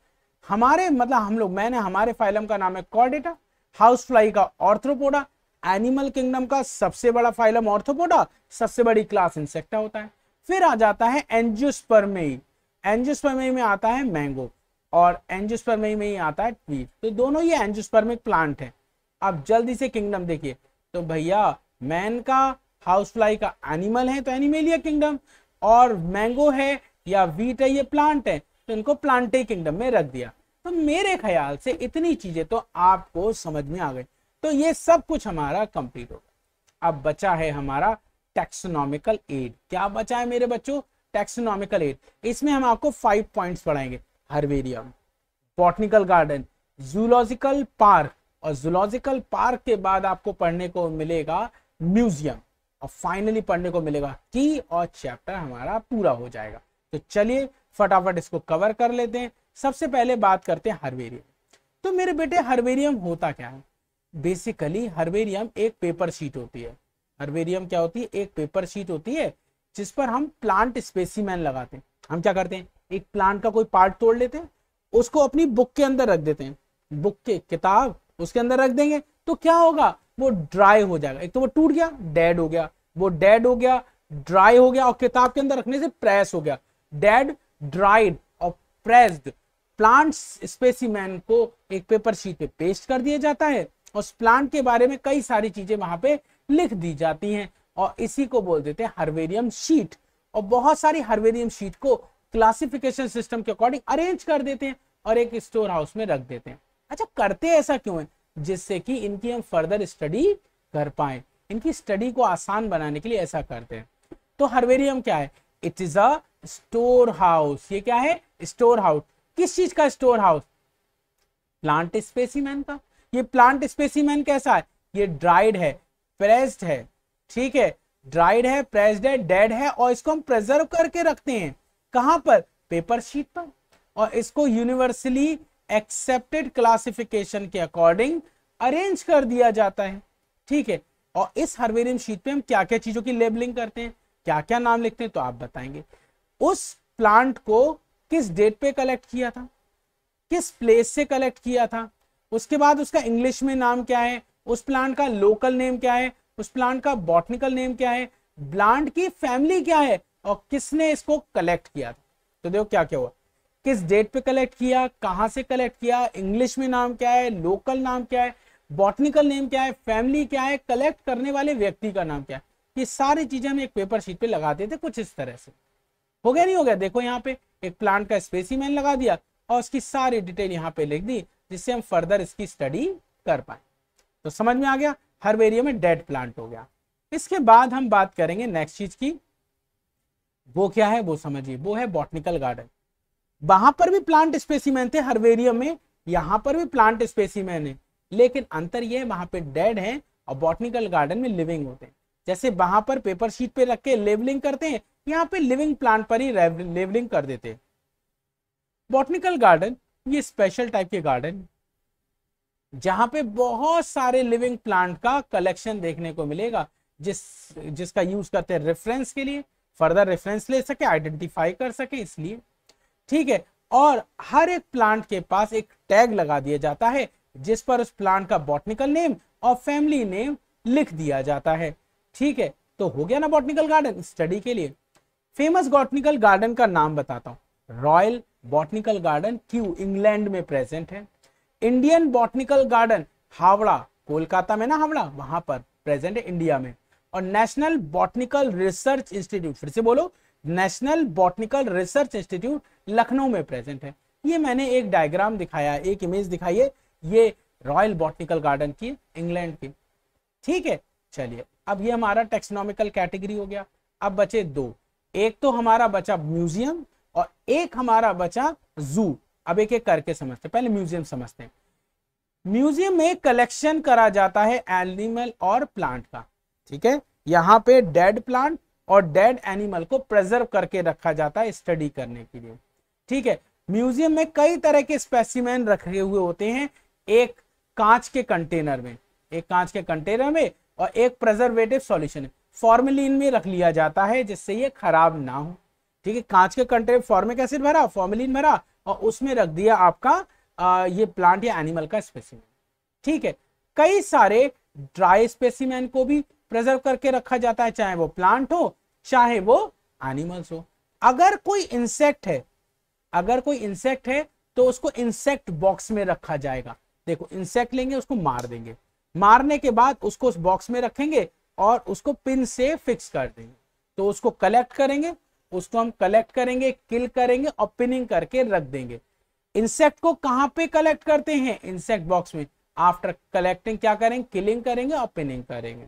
हमारे मतलब हम लोग मैंने हमारे फाइलम का नाम है कॉर्डेटा हाउस फ्लाई का ऑर्थ्रोपोडा एनिमल किंगडम का सबसे बड़ा फाइलम ऑर्थोपोडा सबसे बड़ी क्लास इंसेक्टा होता है फिर आ जाता है एंजियोस्पर्मेई एंजियोस्पर्मेई में आता है मैंगो और एंजियोस्पर्मेई में ही आता है ट्वीट तो दोनों ही एंजियोस्पर्मिक प्लांट है अब जल्दी से किंगडम देखिए तो भैया मैन का हाउस फ्लाई का एनिमल है तो एनिमेलिया किंगडम और मैंगो है या वीट है ये प्लांट है तो इनको प्लांटे किंगडम में रख दिया तो मेरे ख्याल से इतनी चीजें तो आपको समझ में आ गई तो ये सब कुछ हमारा कंप्लीट हो अब बचा है हमारा टेक्सोनॉमिकल एड क्या बचा है मेरे बच्चों टेक्सोनॉमिकल एड इसमें हम आपको फाइव पॉइंट्स पढ़ाएंगे herbarium botanical garden zoological park और जूलॉजिकल पार्क के बाद आपको पढ़ने को मिलेगा म्यूजियम और फाइनली पढ़ने को मिलेगा की और चैप्टर हमारा पूरा हो जाएगा तो चलिए फटाफट इसको कवर कर लेते हैं सबसे पहले बात करते हैं हरवेरियम तो मेरे बेटे हरवेरियम होता क्या है बेसिकली हरवेरियम एक पेपर शीट होती है हरवेरियम क्या होती है एक पेपर शीट होती है जिस पर हम प्लांट स्पेसीमैन लगाते हैं हम क्या करते हैं एक प्लांट का कोई पार्ट तोड़ लेते हैं उसको अपनी बुक के अंदर रख देते हैं बुक के किताब उसके अंदर रख देंगे तो क्या होगा वो ड्राई हो जाएगा एक तो वो टूट गया डेड हो गया वो डेड हो गया ड्राई हो गया और किताब के अंदर रखने से प्रेस हो गया डेड ड्राइड और प्रेस्ड प्लांट्स स्पेसिमैन को एक पेपर शीट पे पेस्ट कर दिया जाता है और उस प्लांट के बारे में कई सारी चीजें वहां पे लिख दी जाती हैं और इसी को बोल देते हैं हर्वेरियम शीट और बहुत सारी हर्वेरियम शीट को क्लासिफिकेशन सिस्टम के अकॉर्डिंग अरेंज कर देते हैं और एक स्टोर हाउस में रख देते हैं अच्छा करते ऐसा क्यों है जिससे कि इनकी हम फर्दर स्टडी कर पाए इनकी स्टडी को आसान बनाने के लिए ऐसा करते हैं तो हर्वेरियम क्या है it is a store house ये क्या है स्टोर हाउस किस चीज का स्टोर हाउस प्लांट स्पेसिमैन का ये प्लांट स्पेसिमैन कैसा है ये ड्राइड है प्रेस्ड है ठीक है ड्राइड है प्रेस्ड है डेड है और इसको हम प्रिजर्व करके रखते हैं कहां पर पेपर शीट पर और इसको यूनिवर्सली एक्सेप्टेड क्लासिफिकेशन के अकॉर्डिंग अरेंज कर दिया जाता है ठीक है और इस हर्वेरियम शीट पे हम क्या क्या चीजों की लेबलिंग करते हैं क्या क्या नाम लिखते हैं तो आप बताएंगे उस प्लांट को किस डेट पे कलेक्ट किया था किस प्लेस से कलेक्ट किया था उसके बाद उसका इंग्लिश में नाम क्या है उस प्लांट का लोकल नेम क्या है उस प्लांट का बॉटनिकल नेम क्या है प्लांट की फैमिली क्या है और किसने इसको कलेक्ट किया था तो देखो क्या क्या हुआ किस डेट पे कलेक्ट किया कहां से कलेक्ट किया इंग्लिश में नाम क्या है लोकल नाम क्या है बॉटनिकल नेम क्या है फैमिली क्या है कलेक्ट करने वाले व्यक्ति का नाम क्या है ये सारी चीजें हम एक पेपर शीट पे लगाते थे कुछ इस तरह से हो गया नहीं हो गया देखो यहाँ पे एक प्लांट का स्पेसी मैंने लगा दिया और उसकी सारी डिटेल यहाँ पे लिख दी जिससे हम फर्दर इसकी स्टडी कर पाए तो समझ में आ गया हर हर्बेरियम में डेड प्लांट हो गया इसके बाद हम बात करेंगे नेक्स्ट चीज की वो क्या है वो समझिए वो है बॉटनिकल गार्डन वहां पर भी प्लांट स्पेसिमैन थे हरवेरियम में यहाँ पर भी प्लांट स्पेसिमैन है लेकिन अंतर यह है वहां पे डेड है और बॉटनिकल गार्डन में लिविंग होते हैं जैसे वहां पर पेपर शीट पे रख के लेबलिंग करते हैं यहाँ पे लिविंग प्लांट पर ही लेवलिंग कर देते बॉटनिकल गार्डन ये स्पेशल टाइप के गार्डन जहां पे बहुत सारे लिविंग प्लांट का कलेक्शन देखने को मिलेगा जिस जिसका यूज करते हैं रेफरेंस के लिए फर्दर रेफरेंस ले सके आइडेंटिफाई कर सके इसलिए ठीक है और हर एक प्लांट के पास एक टैग लगा दिया जाता है जिस पर उस प्लांट का बॉटनिकल नेम और फैमिली नेम लिख दिया जाता है ठीक है तो हो गया ना बॉटनिकल गार्डन स्टडी के लिए फेमस बॉटनिकल गार्डन का नाम बताता हूँ royal botanical garden Kew England में प्रेजेंट है Indian botanical garden Howrah Kolkata में ना हावड़ा वहां पर प्रेजेंट है इंडिया में और नेशनल बॉटनिकल रिसर्च इंस्टीट्यूट फिर से बोलो national botanical research institute Lucknow में प्रेजेंट है ये मैंने एक डायग्राम दिखाया एक इमेज दिखाई है ये रॉयल बॉटनिकल गार्डन की इंग्लैंड की ठीक है चलिए अब ये हमारा टेक्सोनॉमिकल कैटेगरी हो गया अब बचे दो एक तो हमारा बचा म्यूजियम और एक हमारा बचा जू अब एक एक करके समझते पहले म्यूजियम समझते हैं म्यूजियम में कलेक्शन करा जाता है एनिमल और प्लांट का ठीक है यहां पे डेड प्लांट और डेड एनिमल को प्रिजर्व करके रखा जाता है स्टडी करने के लिए ठीक है म्यूजियम में कई तरह के स्पेसिमेन रखे हुए होते हैं एक कांच के कंटेनर में एक कांच के कंटेनर में और एक प्रजर्वेटिव सॉल्यूशन फॉर्मेलिन में रख लिया जाता है जिससे ये खराब ना हो ठीक है कांच के कंटेनर फॉर्मिक एसिड भरा फॉर्मेलिन भरा और उसमें रख दिया आपका आ, ये प्लांट या एनिमल का स्पेसिमेन ठीक है कई सारे ड्राई स्पेसिमेन को भी प्रिजर्व करके रखा जाता है चाहे वो प्लांट हो चाहे वो एनिमल्स हो अगर कोई इंसेक्ट है अगर कोई इंसेक्ट है तो उसको इंसेक्ट बॉक्स में रखा जाएगा देखो इंसेक्ट लेंगे उसको मार देंगे मारने के बाद उसको उस बॉक्स में रखेंगे और उसको पिन से फिक्स कर देंगे तो उसको कलेक्ट करेंगे उसको हम कलेक्ट करेंगे किल करेंगे और पिनिंग करके रख देंगे इंसेक्ट को कहां पे कलेक्ट करते हैं इंसेक्ट बॉक्स में आफ्टर कलेक्टिंग क्या करेंगे किलिंग करेंगे और पिनिंग करेंगे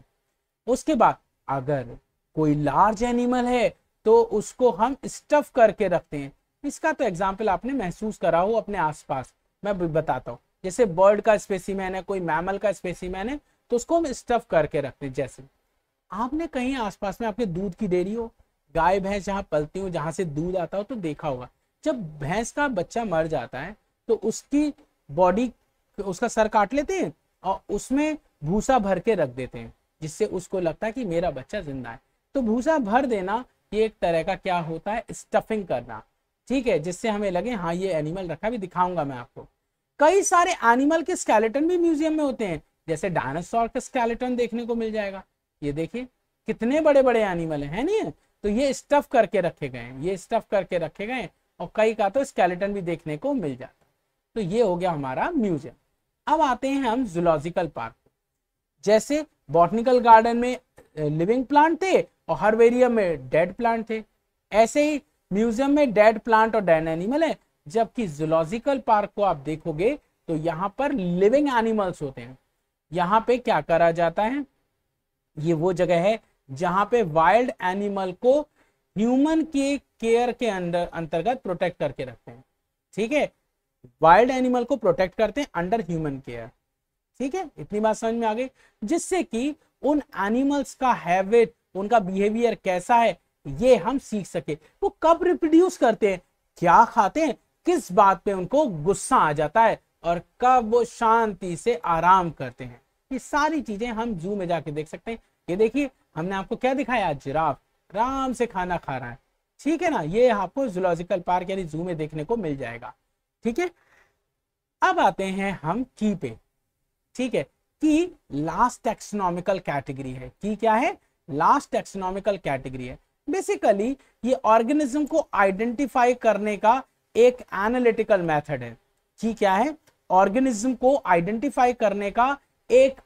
उसके बाद अगर कोई लार्ज एनिमल है तो उसको हम स्टफ करके रखते हैं इसका तो एग्जाम्पल आपने महसूस करा हो अपने आसपास मैं बताता हूँ जैसे बर्ड का स्पेसीमैन है कोई मैमल का स्पेसीमैन है तो उसको हम स्टफ करके रखते हैं जैसे आपने कहीं आसपास में आपके दूध की डेयरी हो गाय भैंस जहाँ पलती हो जहाँ से दूध आता हो तो देखा होगा जब भैंस का बच्चा मर जाता है तो उसकी बॉडी उसका सर काट लेते हैं और उसमें भूसा भर के रख देते हैं जिससे उसको लगता है कि मेरा बच्चा जिंदा है तो भूसा भर देना ये एक तरह का क्या होता है स्टफिंग करना ठीक है जिससे हमें लगे हाँ ये एनिमल रखा भी दिखाऊंगा मैं आपको कई सारे एनिमल के स्केलेटन भी म्यूजियम में होते हैं जैसे डायनासोर का स्केलेटन देखने को मिल जाएगा ये देखिए कितने बड़े बड़े एनिमल है नहीं तो ये स्टफ करके रखे गए हैं ये स्टफ करके रखे गए हैं और कई का तो स्केलेटन भी देखने को मिल जाता तो ये हो गया हमारा म्यूजियम अब आते हैं हम जूलॉजिकल पार्क जैसे बॉटनिकल गार्डन में लिविंग प्लांट थे और हरवेरियम में डेड प्लांट थे ऐसे ही म्यूजियम में डेड प्लांट और डेड एनिमल है जबकि जूलॉजिकल पार्क को आप देखोगे तो यहाँ पर लिविंग एनिमल्स होते हैं यहाँ पे क्या करा जाता है ये वो जगह है जहां पे वाइल्ड एनिमल को ह्यूमन के केयर के अंदर अंतर्गत प्रोटेक्ट करके रखते हैं ठीक है वाइल्ड एनिमल को प्रोटेक्ट करते हैं अंडर ह्यूमन केयर ठीक है इतनी बात समझ में आ गई जिससे कि उन एनिमल्स का हैबिट उनका बिहेवियर कैसा है ये हम सीख सके वो कब रिप्रोड्यूस करते हैं क्या खाते हैं किस बात पे उनको गुस्सा आ जाता है और कब वो शांति से आराम करते हैं ये सारी चीजें हम जू में जाके देख सकते हैं ये देखिए हमने आपको क्या दिखाया जिराफ आराम से खाना खा रहा है ठीक है ना ये आपको जूलॉजिकल पार्क यानी जू में देखने को मिल जाएगा ठीक है अब आते हैं हम की पे ठीक है की लास्ट एक्सोनॉमिकल कैटेगरी है की क्या है लास्ट एक्सोनॉमिकल कैटेगरी है बेसिकली ये ऑर्गेनिज्म को आइडेंटिफाई करने का एक एनालिटिकल मेथड है की क्या है ऑर्गेनिज्म को आइडेंटिफाई करने का एक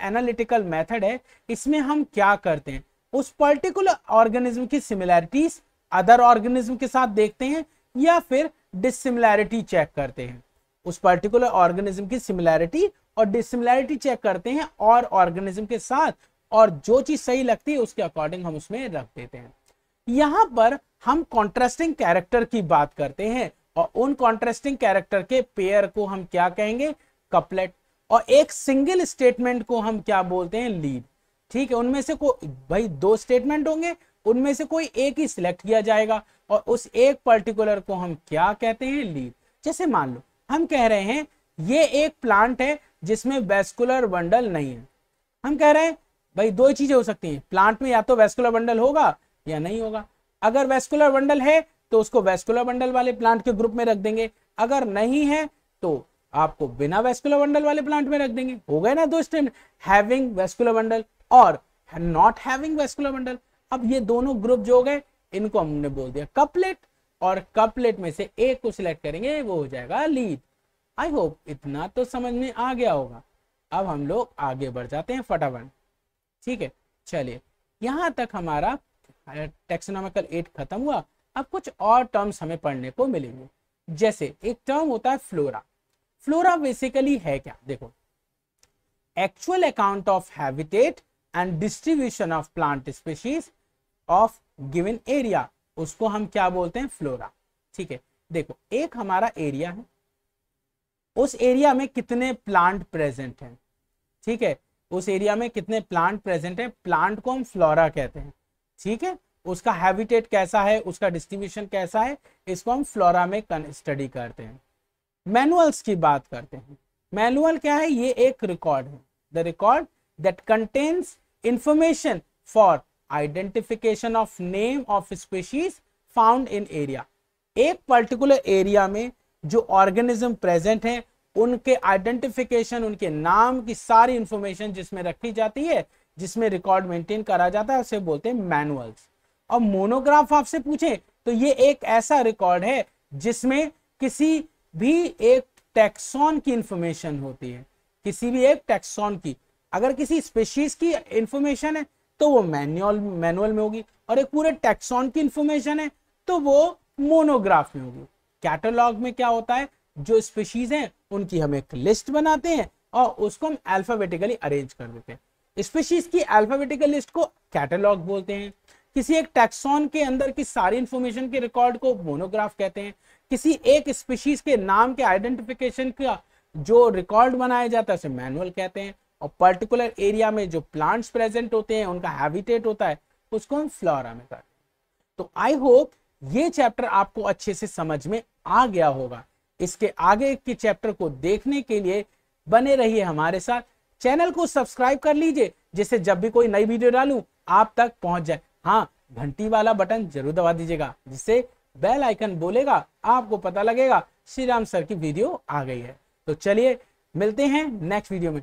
एनालिटिकल मेथड है इसमें हम क्या करते हैं उस पर्टिकुलर ऑर्गेनिज्म की सिमिलैरिटीज अदर ऑर्गेनिज्म के साथ देखते हैं या फिर डिसिमिलैरिटी चेक करते हैं उस पर्टिकुलर ऑर्गेनिज्म की सिमिलैरिटी और डिसिमिलैरिटी चेक करते हैं और ऑर्गेनिज्म के साथ और जो चीज सही लगती है उसके अकॉर्डिंग हम उसमें रख देते हैं यहां पर हम कॉन्ट्रास्टिंग कैरेक्टर की बात करते हैं और उन कॉन्ट्रास्टिंग कैरेक्टर के पेयर को हम क्या कहेंगे कपलेट और एक सिंगल स्टेटमेंट को हम क्या बोलते हैं लीड ठीक है उनमें से कोई भाई दो स्टेटमेंट होंगे उनमें से कोई एक ही सिलेक्ट किया जाएगा और उस एक पर्टिकुलर को हम क्या कहते हैं लीड जैसे मान लो हम कह रहे हैं ये एक प्लांट है जिसमें वेस्कुलर बंडल नहीं है हम कह रहे हैं भाई दो चीजें हो सकती हैं प्लांट में या तो वेस्कुलर बंडल होगा या नहीं होगा अगर वेस्कुलर बंडल है तो उसको वेस्कुलर बंडल वाले प्लांट के ग्रुप में रख देंगे अगर नहीं है तो आपको बिना वेस्कुलर बंडल वाले प्लांट में रख देंगे हो गए ना दो स्टेटमेंट हैविंग वेस्कुलर बंडल और नॉट हैविंग वेस्कुलर बंडल अब ये दोनों ग्रुप जो हो गए इनको हमने बोल दिया कपलेट और कपलेट में से एक को सिलेक्ट करेंगे वो हो जाएगा लीड आई होप इतना तो समझ में आ गया होगा अब हम लोग आगे बढ़ जाते हैं फटाफट ठीक है चलिए यहां तक हमारा टेक्सोनॉमिकल एट खत्म हुआ अब कुछ और टर्म्स हमें पढ़ने को मिलेंगे जैसे एक टर्म होता है फ्लोरा फ्लोरा बेसिकली है क्या देखो actual account of habitat and distribution of plant species of given area उसको हम क्या बोलते हैं फ्लोरा ठीक है देखो एक हमारा एरिया है उस एरिया में कितने प्लांट प्रेजेंट हैं ठीक है उस एरिया में कितने प्लांट प्रेजेंट है प्लांट को हम फ्लोरा कहते हैं ठीक है उसका हैबिटेट कैसा है उसका डिस्ट्रीब्यूशन कैसा है इसको हम फ्लोरा में स्टडी करते हैं मैनुअल्स की बात करते हैं मैनुअल क्या है ये एक रिकॉर्ड है the record that contains information for identification of name of species found in area एक पर्टिकुलर एरिया में जो ऑर्गेनिज्म प्रेजेंट है उनके आइडेंटिफिकेशन उनके नाम की सारी इंफॉर्मेशन जिसमें रखी जाती है जिसमें रिकॉर्ड मेंटेन करा जाता है उसे बोलते हैं मैनुअल्स और मोनोग्राफ आपसे पूछे तो ये एक ऐसा रिकॉर्ड है जिसमें किसी भी एक टैक्सॉन की इंफॉर्मेशन होती है किसी भी एक टैक्सॉन की अगर किसी स्पेशीज की इंफॉर्मेशन है तो वो मैनुअल मैनुअल में होगी और एक पूरे टैक्सॉन की इंफॉर्मेशन है तो वो मोनोग्राफ में होगी कैटलॉग में क्या होता है जो स्पेशीज हैं उनकी हम एक लिस्ट बनाते हैं और उसको हम अल्फाबेटिकली अरेंज कर देते हैं स्पेशीज की अल्फाबेटिकल लिस्ट को कैटलॉग बोलते हैं किसी एक टैक्सॉन के अंदर की सारी इंफॉर्मेशन के रिकॉर्ड को मोनोग्राफ कहते हैं किसी एक स्पीशीज के नाम के आइडेंटिफिकेशन का जो रिकॉर्ड बनाया जाता है उसे मैनुअल कहते हैं और पर्टिकुलर एरिया में जो प्लांट्स प्रेजेंट होते हैं उनका हैबिटेट होता है उसको हम फ्लोरा में कहते हैं तो आई होप ये चैप्टर आपको अच्छे से समझ में आ गया होगा इसके आगे के चैप्टर को देखने के लिए बने रहिए हमारे साथ चैनल को सब्सक्राइब कर लीजिए जिससे जब भी कोई नई वीडियो डालू आप तक पहुंच जाए हाँ घंटी वाला बटन जरूर दबा दीजिएगा जिससे बेल आइकन बोलेगा आपको पता लगेगा श्री राम सर की वीडियो आ गई है तो चलिए मिलते हैं नेक्स्ट वीडियो में